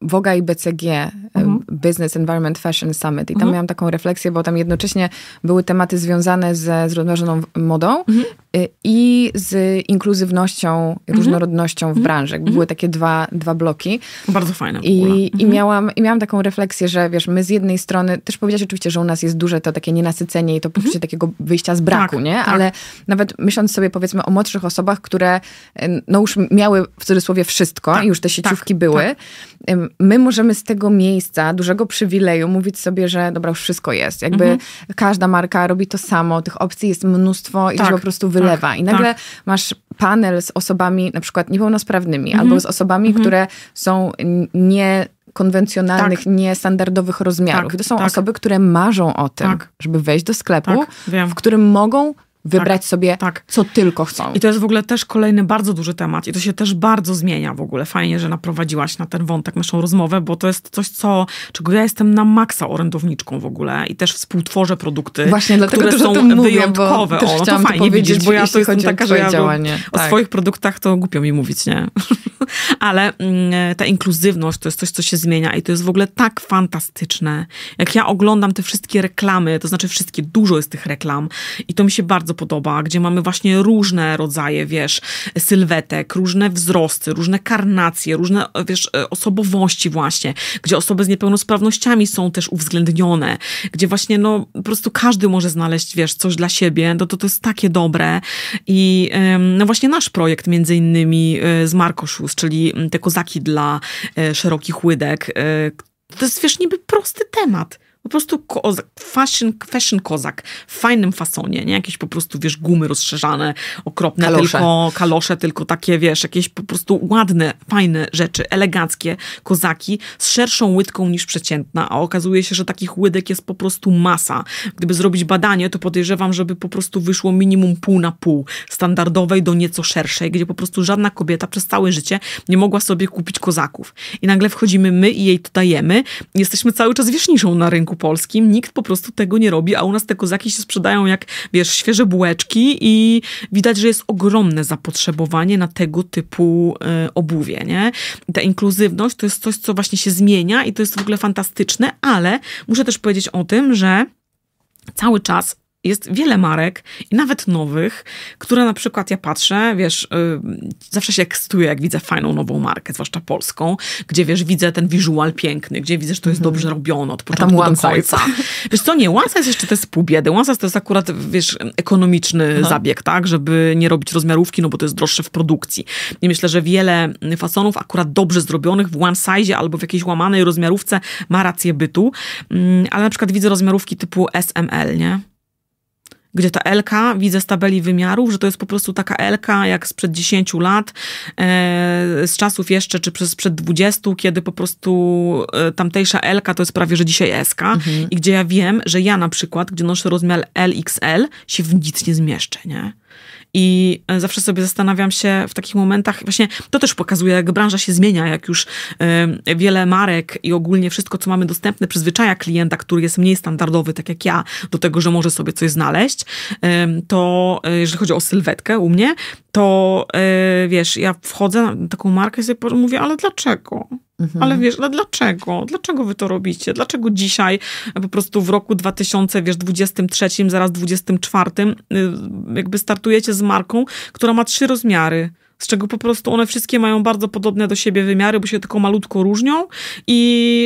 Speaker 1: Woga i BCG, mhm. Business Environment Fashion Summit i tam mhm. miałam taką refleksję, bo tam jednocześnie były tematy związane ze zrównoważoną modą mhm. Y, i z inkluzywnością, mhm. różnorodnością w mhm. branży. Mhm. Były takie dwa, dwa bloki. Bardzo fajne. I, i, miałam, I miałam taką refleksję, że wiesz, my z jednej strony, też powiedziałeś oczywiście, że u nas jest duże to takie nienasycenie i to poczucie takiego wyjścia z braku, tak, nie? Tak. Ale nawet myśląc sobie powiedzmy o młodszych osobach, które y, no już miały w cudzysłowie wszystko tak, i już te sieciówki tak, były, tak. Y, my możemy z tego miejsca dużo dużego przywileju mówić sobie, że dobra, już wszystko jest. Jakby mhm. każda marka robi to samo, tych opcji jest mnóstwo i tak, się po prostu wylewa. Tak, I nagle tak. masz panel z osobami na przykład niepełnosprawnymi mhm. albo z osobami, mhm. które są nie konwencjonalnych, tak. niestandardowych rozmiarów. Tak, to są tak. osoby, które marzą o tym, tak. żeby wejść do sklepu, tak, w którym mogą wybrać tak, sobie,
Speaker 2: tak. co tylko chcą. I to jest w ogóle też kolejny bardzo duży temat i to się też bardzo zmienia w ogóle. Fajnie, że naprowadziłaś na ten wątek naszą rozmowę, bo to jest coś, co, czego ja jestem na maksa orędowniczką w ogóle i też współtworzę produkty, Właśnie dlatego które są mówię, wyjątkowe. Bo o, no to fajnie widzisz, bo ja to jestem taka, że ja działanie. o tak. swoich produktach to głupio mi mówić, nie? Ale mm, ta inkluzywność to jest coś, co się zmienia i to jest w ogóle tak fantastyczne. Jak ja oglądam te wszystkie reklamy, to znaczy wszystkie, dużo jest tych reklam i to mi się bardzo podoba, gdzie mamy właśnie różne rodzaje, wiesz, sylwetek, różne wzrosty, różne karnacje, różne, e, wiesz, e, osobowości właśnie, gdzie osoby z niepełnosprawnościami są też uwzględnione, gdzie właśnie, no, po prostu każdy może znaleźć, wiesz, coś dla siebie, no to to jest takie dobre i no właśnie nasz projekt między innymi e, z Markoszu, czyli mm, te kozaki dla szerokich łydek, to jest, wiesz, niby prosty temat, po prostu kozak, fashion, fashion kozak w fajnym fasonie, nie? Jakieś po prostu, wiesz, gumy rozszerzane, okropne, kalosze. tylko kalosze, tylko takie, wiesz, jakieś po prostu ładne, fajne rzeczy, eleganckie kozaki z szerszą łydką niż przeciętna, a okazuje się, że takich łydek jest po prostu masa. Gdyby zrobić badanie, to podejrzewam, żeby po prostu wyszło minimum pół na pół, standardowej do nieco szerszej, gdzie po prostu żadna kobieta przez całe życie nie mogła sobie kupić kozaków. I nagle wchodzimy my i jej to dajemy, jesteśmy cały czas wierzchniczą na rynku polskim nikt po prostu tego nie robi, a u nas te kozaki się sprzedają jak, wiesz, świeże bułeczki i widać, że jest ogromne zapotrzebowanie na tego typu e, obuwie, nie? I ta inkluzywność to jest coś, co właśnie się zmienia i to jest w ogóle fantastyczne, ale muszę też powiedzieć o tym, że cały czas jest wiele marek i nawet nowych, które na przykład ja patrzę, wiesz, yy, zawsze się ekscytuję, jak widzę fajną nową markę, zwłaszcza polską, gdzie wiesz, widzę ten wizual piękny, gdzie widzę, że to jest mhm. dobrze robione od początku do końca. Wiesz co, nie, One jest jeszcze to jest pół biedy. size to jest akurat, wiesz, ekonomiczny Aha. zabieg, tak, żeby nie robić rozmiarówki, no bo to jest droższe w produkcji. I myślę, że wiele y, fasonów akurat dobrze zrobionych w one size albo w jakiejś łamanej rozmiarówce ma rację bytu, mm, ale na przykład widzę rozmiarówki typu SML, nie? gdzie ta Elka, widzę z tabeli wymiarów, że to jest po prostu taka Elka jak sprzed 10 lat, e, z czasów jeszcze, czy przez sprzed 20, kiedy po prostu e, tamtejsza Elka to jest prawie, że dzisiaj SK mhm. i gdzie ja wiem, że ja na przykład, gdzie noszę rozmiar LXL, się w nic nie zmieszczę, nie? I e, zawsze sobie zastanawiam się w takich momentach, właśnie to też pokazuje, jak branża się zmienia, jak już y, wiele marek i ogólnie wszystko, co mamy dostępne, przyzwyczaja klienta, który jest mniej standardowy, tak jak ja, do tego, że może sobie coś znaleźć. Y, to jeżeli chodzi o sylwetkę u mnie, to yy, wiesz, ja wchodzę na taką markę i sobie mówię, ale dlaczego? Mhm. Ale wiesz, ale dlaczego? Dlaczego wy to robicie? Dlaczego dzisiaj e, po prostu w roku 2023 zaraz 2024 yy, jakby startujecie z marką, która ma trzy rozmiary? z czego po prostu one wszystkie mają bardzo podobne do siebie wymiary, bo się tylko malutko różnią i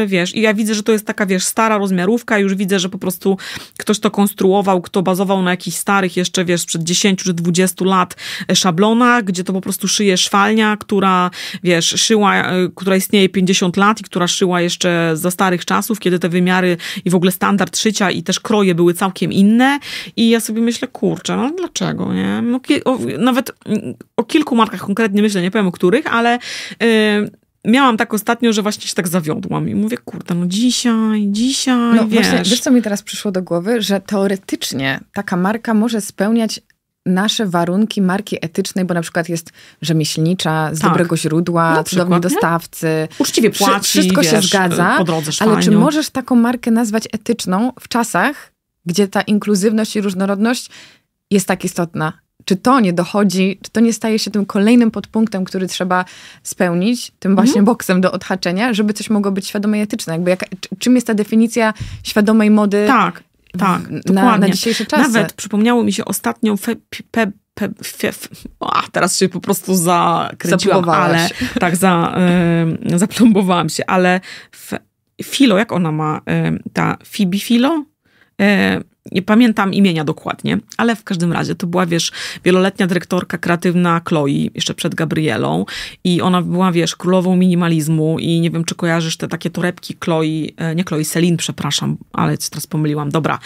Speaker 2: yy, wiesz, i ja widzę, że to jest taka, wiesz, stara rozmiarówka, już widzę, że po prostu ktoś to konstruował, kto bazował na jakichś starych jeszcze, wiesz, przed 10 czy 20 lat e, szablonach, gdzie to po prostu szyje szwalnia, która, wiesz, szyła, e, która istnieje 50 lat i która szyła jeszcze za starych czasów, kiedy te wymiary i w ogóle standard szycia i też kroje były całkiem inne i ja sobie myślę, kurczę, no dlaczego, nie? No, nawet, mm, o kilku markach konkretnie myślę, nie powiem o których, ale yy, miałam tak ostatnio, że właśnie się tak zawiodłam i mówię, kurde, no dzisiaj, dzisiaj, no, wiesz. Właśnie, wiesz, co
Speaker 1: mi teraz przyszło do głowy? Że teoretycznie taka marka może spełniać nasze warunki marki etycznej, bo na przykład jest rzemieślnicza, z tak. dobrego źródła, na cudowni dostawcy. Uczciwie płaci, Wszystko wiesz, się zgadza, ale czy możesz taką markę nazwać etyczną w czasach, gdzie ta inkluzywność i różnorodność jest tak istotna? czy to nie dochodzi, czy to nie staje się tym kolejnym podpunktem, który trzeba spełnić, tym mhm. właśnie mhm. boksem do odhaczenia, żeby coś mogło być świadome i etyczne? Jakby czym jest ta definicja świadomej mody? Tak, tak, na, na, dzisiejsze czasy. Nawet
Speaker 2: przypomniało mi się ostatnio fe, pe, pe, fe, fe, a, teraz się po prostu zakręciłam, ale tak, za, y, zaplombowałam się, ale Filo, jak ona ma y, ta Fibi Filo? E, nie pamiętam imienia dokładnie, ale w każdym razie to była, wiesz, wieloletnia dyrektorka kreatywna Chloe, jeszcze przed Gabrielą i ona była, wiesz, królową minimalizmu i nie wiem, czy kojarzysz te takie torebki Chloe, e, nie Chloe, Celine, przepraszam, ale cię teraz pomyliłam, dobra,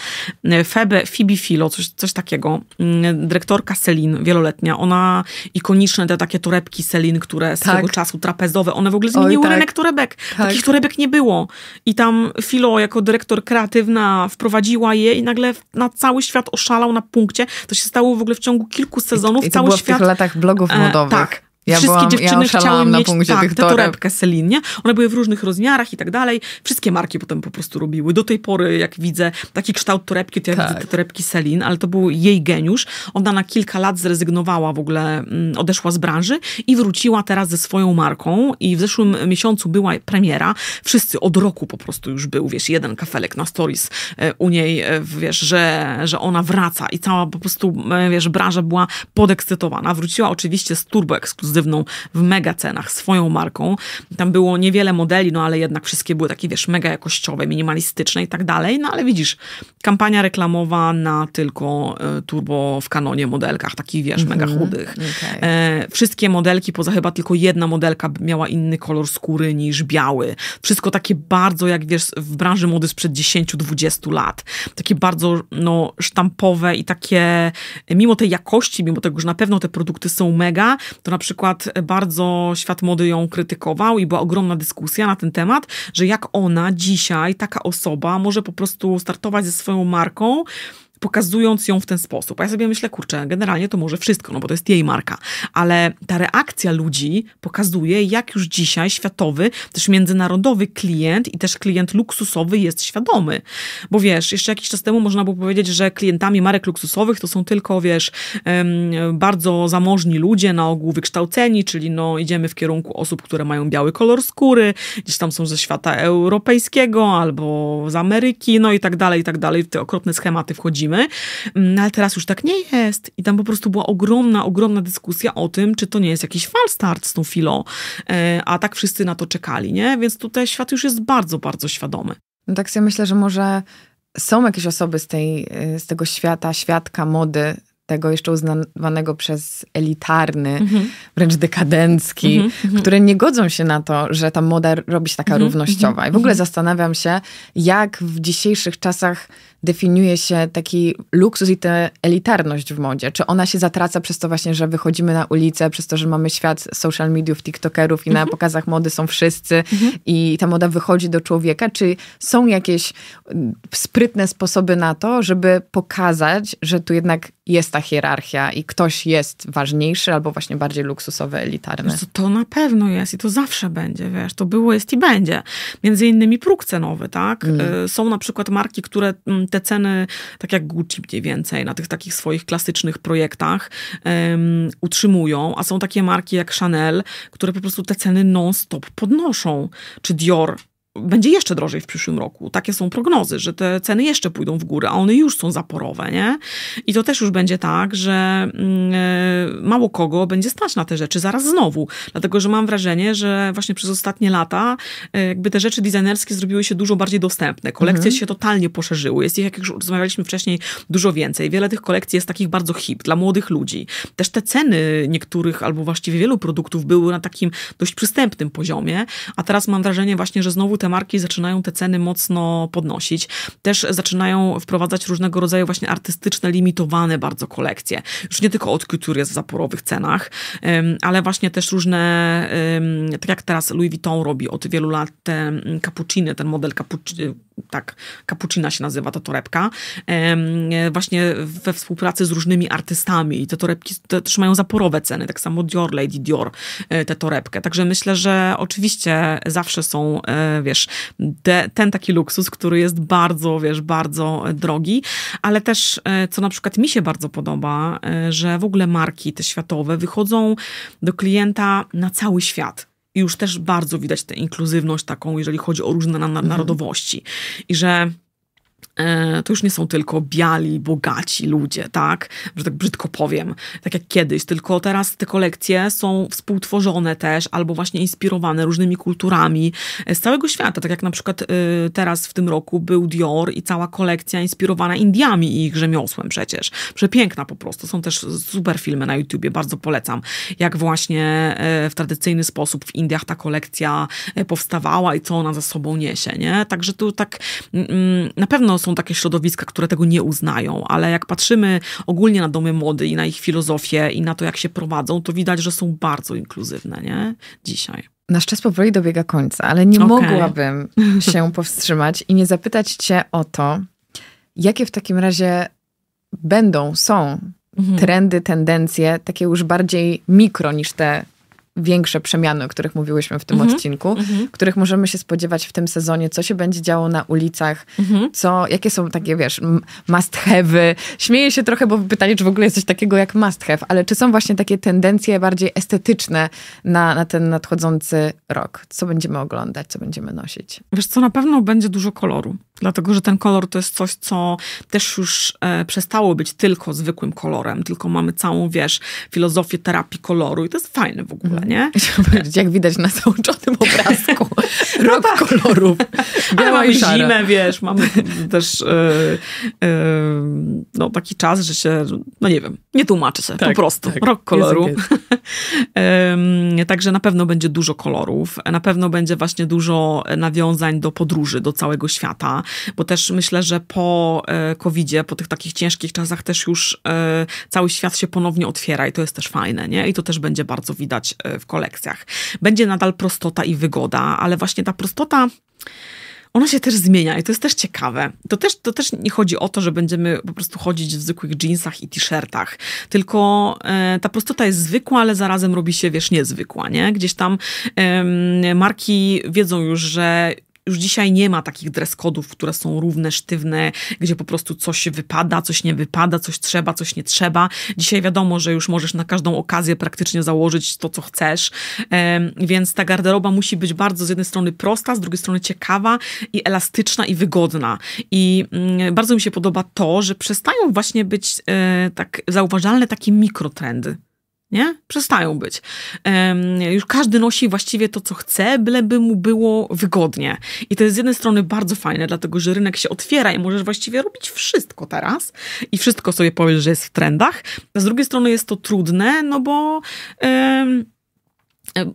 Speaker 2: e, Febe, Phoebe Philo, coś, coś takiego, mm, dyrektorka Celine, wieloletnia, ona ikoniczne te takie torebki Celine, które z tak. tego czasu trapezowe, one w ogóle zmieniły Oj, tak. rynek torebek, tak. takich torebek nie było i tam Philo jako dyrektor kreatywna wprowadziła je i nagle ogóle na cały świat oszalał na punkcie. To się stało w ogóle w ciągu kilku sezonów. I i to cały było świat... w tych latach
Speaker 1: blogów e, modowych. E, tak, ja Wszystkie byłam, dziewczyny ja chciały na mieć punkcie tak, tych tę torebkę
Speaker 2: Celine, nie? One były w różnych rozmiarach i tak dalej. Wszystkie marki potem po prostu robiły. Do tej pory, jak widzę taki kształt torebki, to ja tak. widzę te tak. torebki Celine, ale to był jej geniusz. Ona na kilka lat zrezygnowała w ogóle, mm, odeszła z branży i wróciła teraz ze swoją marką i w zeszłym miesiącu była premiera. Wszyscy od roku po prostu już był, wiesz, jeden kafelek na stories e, u niej, e, wiesz, że, że ona wraca i cała po prostu, e, wiesz, branża była podekscytowana. Wróciła oczywiście z turbo ekskluzywną ekskluzywną w mega cenach, swoją marką. Tam było niewiele modeli, no ale jednak wszystkie były takie, wiesz, mega jakościowe, minimalistyczne i tak dalej. No ale widzisz, kampania reklamowa na tylko e, turbo w kanonie modelkach, takich, wiesz, mm -hmm. mega mhm. chudych. Okay. E, wszystkie modelki, poza chyba tylko jedna modelka miała inny kolor skóry niż biały. Wszystko takie bardzo, jak wiesz, w branży mody sprzed 10-20 lat. Takie bardzo, no, sztampowe i takie, mimo tej jakości, mimo tego, że na pewno te produkty są mega, to na przykład przykład bardzo świat mody ją krytykował i była ogromna dyskusja na ten temat, że jak ona dzisiaj, taka osoba, może po prostu startować ze swoją marką, pokazując ją w ten sposób. A ja sobie myślę, kurczę, generalnie to może wszystko, no bo to jest jej marka. Ale ta reakcja ludzi pokazuje, jak już dzisiaj światowy, też międzynarodowy klient i też klient luksusowy jest świadomy. Bo wiesz, jeszcze jakiś czas temu można było powiedzieć, że klientami marek luksusowych to są tylko, wiesz, bardzo zamożni ludzie, na ogół wykształceni, czyli no idziemy w kierunku osób, które mają biały kolor skóry, gdzieś tam są ze świata europejskiego albo z Ameryki, no i tak dalej, i tak dalej. W te okropne schematy wchodzimy Mm, no ale teraz już tak nie jest. I tam po prostu była ogromna, ogromna dyskusja o tym, czy to nie jest jakiś falstart z tą filą, e, a tak wszyscy na to czekali, nie? Więc tutaj świat już jest bardzo, bardzo świadomy.
Speaker 1: No tak sobie myślę, że może są jakieś osoby z, tej, e, z tego świata, świadka mody, tego jeszcze uznawanego przez elitarny, mm -hmm. wręcz dekadencki, mm -hmm. które nie godzą się na to, że ta moda robi się taka mm -hmm. równościowa. Mhm, I w ogóle mhm. zastanawiam się, jak w dzisiejszych czasach definiuje się taki luksus i tę elitarność w modzie? Czy ona się zatraca przez to właśnie, że wychodzimy na ulicę, przez to, że mamy świat social mediów, tiktokerów i na mhm. pokazach mody są wszyscy mhm. i ta moda wychodzi do człowieka? Czy są jakieś mm, sprytne sposoby na to, żeby pokazać, że tu jednak jest ta hierarchia i
Speaker 2: ktoś jest ważniejszy albo właśnie bardziej luksusowy, elitarny? Wiesz, to na pewno jest i to zawsze będzie, wiesz, to było, jest i będzie. Między innymi próg cenowy, tak? Mm. Y, są na przykład marki, które mm, te ceny, tak jak Gucci mniej więcej, na tych takich swoich klasycznych projektach um, utrzymują, a są takie marki jak Chanel, które po prostu te ceny non-stop podnoszą, czy Dior będzie jeszcze drożej w przyszłym roku. Takie są prognozy, że te ceny jeszcze pójdą w górę, a one już są zaporowe, nie? I to też już będzie tak, że mm, e, mało kogo będzie stać na te rzeczy zaraz znowu. Dlatego, że mam wrażenie, że właśnie przez ostatnie lata e, jakby te rzeczy designerskie zrobiły się dużo bardziej dostępne. Kolekcje mhm. się totalnie poszerzyły. Jest ich, jak już rozmawialiśmy wcześniej, dużo więcej. Wiele tych kolekcji jest takich bardzo hip dla młodych ludzi. Też te ceny niektórych albo właściwie wielu produktów były na takim dość przystępnym poziomie, a teraz mam wrażenie właśnie, że znowu te marki zaczynają te ceny mocno podnosić. Też zaczynają wprowadzać różnego rodzaju właśnie artystyczne, limitowane bardzo kolekcje. Już nie tylko od couture jest w zaporowych cenach, ale właśnie też różne, tak jak teraz Louis Vuitton robi od wielu lat te mm, cappuccino, ten model cappuccino, tak, cappuccina się nazywa ta torebka, właśnie we współpracy z różnymi artystami. I te torebki te też mają zaporowe ceny, tak samo Dior, Lady Dior, e, tę torebkę. Także myślę, że oczywiście zawsze są, e, wiesz, te, ten taki luksus, który jest bardzo, wiesz, bardzo drogi, ale też, e, co na przykład mi się bardzo podoba, że w ogóle marki te światowe wychodzą do klienta na cały świat. I już też bardzo widać tę inkluzywność taką, jeżeli chodzi o różne na, mhm. narodowości. I że E, to już nie są tylko biali, bogaci ludzie, tak? Że tak brzydko powiem, tak jak kiedyś, tylko teraz te kolekcje są współtworzone też albo właśnie inspirowane różnymi kulturami e, z całego świata, tak jak na przykład e, teraz w tym roku był Dior i cała kolekcja inspirowana Indiami i ich rzemiosłem przecież. Przepiękna po prostu. Są też super filmy na YouTubie, bardzo polecam. Jak właśnie w tradycyjny sposób w Indiach ta kolekcja powstawała i co ona za sobą niesie, nie? Także tu tak mm, mm, na pewno są są takie środowiska, które tego nie uznają, ale jak patrzymy ogólnie na domy mody i na ich filozofię i na to, jak się prowadzą, to widać, że są bardzo inkluzywne, nie? Dzisiaj.
Speaker 1: Nasz czas powoli dobiega końca, ale nie okay. mogłabym się powstrzymać i nie zapytać Cię o to, jakie w takim razie będą, są mhm. trendy, tendencje, takie już bardziej mikro niż te większe przemiany, o których mówiłyśmy w tym mm -hmm. odcinku, mm -hmm. których możemy się spodziewać w tym sezonie, co się będzie działo na ulicach, mm -hmm. co, jakie są takie, wiesz, must have'y. Śmieję się trochę, bo pytanie, czy w ogóle jest coś takiego jak must have, ale czy są właśnie takie tendencje bardziej estetyczne na, na ten nadchodzący rok? Co będziemy oglądać, co będziemy nosić?
Speaker 2: Wiesz co, na pewno będzie dużo koloru, dlatego, że ten kolor to jest coś, co też już e, przestało być tylko zwykłym kolorem, tylko mamy całą, wiesz, filozofię terapii koloru i to jest fajne w ogóle, nie?
Speaker 1: jak widać na załączonym obrazku. No Rok no tak. kolorów. Biała mamy i szara. zimę,
Speaker 2: wiesz, mamy też yy, yy, no, taki czas, że się, no nie wiem, nie tłumaczy się, tak, po prostu. Tak. Rok koloru. także na pewno będzie dużo kolorów, na pewno będzie właśnie dużo nawiązań do podróży, do całego świata, bo też myślę, że po e, COVID-zie, po tych takich ciężkich czasach też już cały świat się ponownie otwiera i to jest też fajne, nie? I to też będzie bardzo widać w kolekcjach. Będzie nadal prostota i wygoda, ale właśnie ta prostota ona się też zmienia i to jest też ciekawe. To też, to też nie chodzi o to, że będziemy po prostu chodzić w zwykłych jeansach i t-shirtach, tylko e, ta prostota jest zwykła, ale zarazem robi się, wiesz, niezwykła, nie? Gdzieś tam e, marki wiedzą już, że już dzisiaj nie ma takich dress codów, które są równe, sztywne, gdzie po prostu coś wypada, coś nie wypada, coś trzeba, coś nie trzeba. Dzisiaj wiadomo, że już możesz na każdą okazję praktycznie założyć to, co chcesz, więc ta garderoba musi być bardzo z jednej strony prosta, z drugiej strony ciekawa i elastyczna i wygodna. I mm, bardzo mi się podoba to, że przestają właśnie być e, tak zauważalne takie mikrotrendy nie? Przestają być. Um, już każdy nosi właściwie to, co chce, byleby mu było wygodnie. I to jest z jednej strony bardzo fajne, dlatego że rynek się otwiera i możesz właściwie robić wszystko teraz i wszystko sobie powiesz, że jest w trendach. A z drugiej strony jest to trudne, no bo um,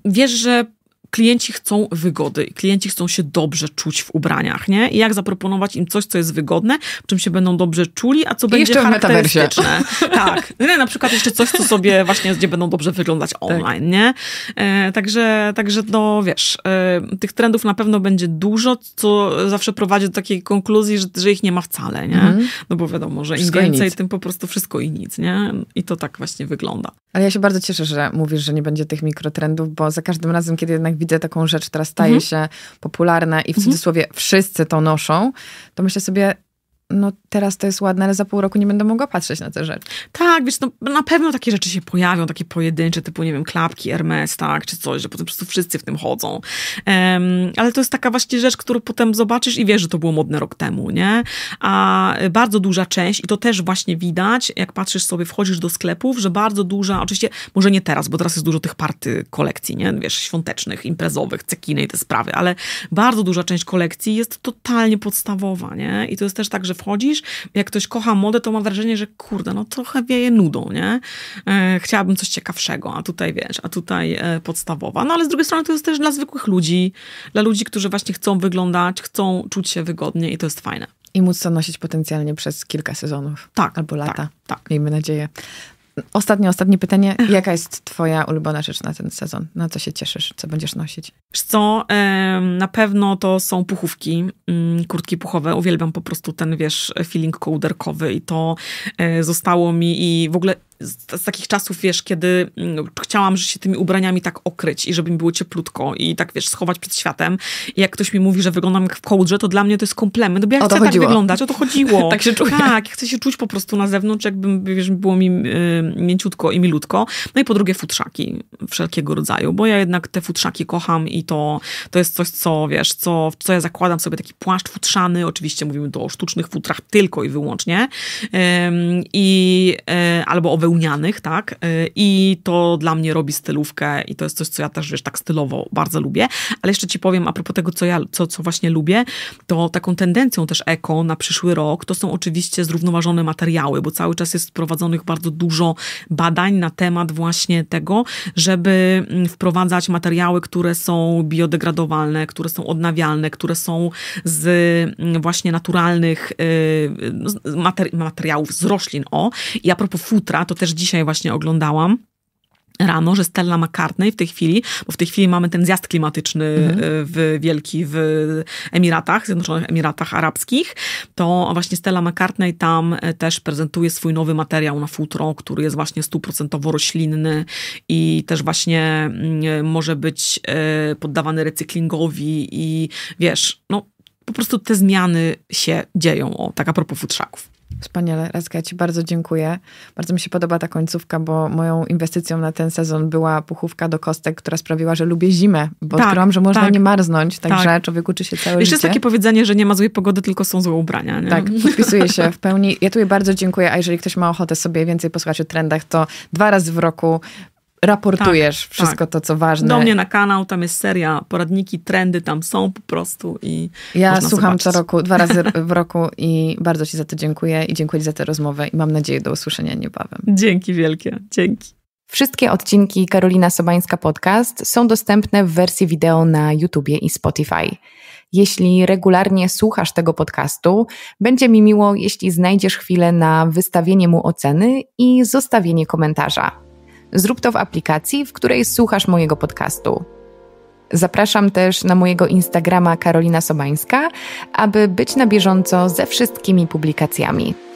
Speaker 2: wiesz, że klienci chcą wygody i klienci chcą się dobrze czuć w ubraniach, nie? I jak zaproponować im coś, co jest wygodne, w czym się będą dobrze czuli, a co I będzie jeszcze charakterystyczne. tak. No nie, na przykład jeszcze coś, co sobie właśnie, gdzie będą dobrze wyglądać tak. online, tak. nie? E, także, także no wiesz, e, tych trendów na pewno będzie dużo, co zawsze prowadzi do takiej konkluzji, że, że ich nie ma wcale, nie? Mhm. No bo wiadomo, że wszystko im więcej, tym po prostu wszystko i nic, nie? I to tak właśnie wygląda.
Speaker 1: Ale ja się bardzo cieszę, że mówisz, że nie będzie tych mikrotrendów, bo za każdym razem, kiedy jednak widzę taką rzecz, która staje mhm. się popularna i w cudzysłowie wszyscy to noszą, to myślę sobie, no teraz to jest ładne, ale za pół roku nie będę mogła patrzeć na te rzeczy.
Speaker 2: Tak, wiesz, no, na pewno takie rzeczy się pojawią, takie pojedyncze, typu, nie wiem, klapki Hermes, tak, czy coś, że potem po prostu wszyscy w tym chodzą. Um, ale to jest taka właśnie rzecz, którą potem zobaczysz i wiesz, że to było modne rok temu, nie? A bardzo duża część, i to też właśnie widać, jak patrzysz sobie, wchodzisz do sklepów, że bardzo duża, oczywiście, może nie teraz, bo teraz jest dużo tych party kolekcji, nie? Wiesz, świątecznych, imprezowych, cekiny i te sprawy, ale bardzo duża część kolekcji jest totalnie podstawowa, nie? I to jest też tak, że że wchodzisz, jak ktoś kocha modę, to ma wrażenie, że kurde, no trochę wieje nudą, nie? E, chciałabym coś ciekawszego, a tutaj wiesz, a tutaj e, podstawowa. No ale z drugiej strony to jest też dla zwykłych ludzi, dla ludzi, którzy właśnie chcą wyglądać, chcą czuć się wygodnie i to jest fajne. I móc
Speaker 1: to nosić potencjalnie przez kilka sezonów. Tak. Albo lata. Tak, tak. Miejmy nadzieję. Ostatnie, ostatnie pytanie. Jaka jest twoja ulubiona rzecz na ten sezon? Na co się cieszysz? Co będziesz nosić?
Speaker 2: Wiesz co, na pewno to są puchówki, mm, kurtki puchowe. Uwielbiam po prostu ten, wiesz, feeling kołderkowy i to e, zostało mi i w ogóle z, z, takich czasów, wiesz, kiedy no, chciałam się tymi ubraniami tak okryć i żeby mi było cieplutko i tak, wiesz, schować przed światem. I jak ktoś mi mówi, że wyglądam jak w kołdrze, to dla mnie to jest komplement, no bo ja o chcę tak chodziło. tak wyglądać, o to chodziło. tak się czuję. Tak, chcę się czuć po prostu na zewnątrz, jakbym, wiesz, było mi y, mięciutko i milutko. No i po drugie futrzaki wszelkiego rodzaju, bo ja jednak te futrzaki kocham i to, to jest coś, co, wiesz, co, co ja zakładam sobie, taki płaszcz futrzany, oczywiście mówimy tu o sztucznych futrach tylko i wyłącznie, y, y, albo o bawełnianych, tak? Y, I to dla mnie robi stylówkę i to jest coś, co ja też, wiesz, tak stylowo bardzo lubię. Ale jeszcze ci powiem, a propos tego, co ja, co, co właśnie lubię, to taką tendencją też eko na przyszły rok to są oczywiście zrównoważone materiały, bo cały czas jest prowadzonych bardzo dużo badań na temat właśnie tego, żeby mm, wprowadzać materiały, które są biodegradowalne, które są odnawialne, które są z mm, właśnie naturalnych y, materiałów z roślin, o. I a propos futra, to to też dzisiaj właśnie oglądałam rano, że Stella McCartney w tej chwili, bo w tej chwili mamy ten zjazd klimatyczny mhm. Y, w, wielki w Emiratach, Zjednoczonych Emiratach Arabskich, to właśnie Stella McCartney tam e, też prezentuje swój nowy materiał na futro, który jest właśnie stuprocentowo roślinny i też właśnie mm, e, może być e, poddawany recyklingowi i wiesz, no po prostu te zmiany się dzieją, o, tak a propos futrzaków.
Speaker 1: Wspaniale, Racka, ja Ci bardzo dziękuję. Bardzo mi się podoba ta końcówka, bo moją inwestycją na ten sezon była puchówka do kostek, która sprawiła, że lubię zimę, bo tak, odkryłam, że można tak, nie marznąć, także tak. człowiek uczy się całe Jeszcze jest takie
Speaker 2: powiedzenie, że nie ma złej pogody, tylko są złe ubrania. Nie? Tak,
Speaker 1: podpisuję się w pełni. Ja tu bardzo dziękuję, a jeżeli ktoś ma ochotę sobie więcej posłuchać o trendach, to dwa razy w roku raportujesz tak, wszystko tak. to, co ważne. Do mnie
Speaker 2: na kanał, tam jest seria poradniki, trendy tam są po prostu i Ja słucham zobaczyć. co
Speaker 1: roku, dwa razy w roku i bardzo ci za to dziękuję i dziękuję ci za tę rozmowę i mam nadzieję do usłyszenia niebawem.
Speaker 2: Dzięki wielkie,
Speaker 1: dzięki. Wszystkie odcinki Karolina Sobańska Podcast są dostępne w wersji wideo na YouTubie i Spotify. Jeśli regularnie słuchasz tego podcastu, będzie mi miło, jeśli znajdziesz chwilę na wystawienie mu oceny i zostawienie komentarza. Zrób to w aplikacji, w której słuchasz mojego podcastu. Zapraszam też na mojego Instagrama Karolina Sobańska, aby być na bieżąco ze wszystkimi publikacjami.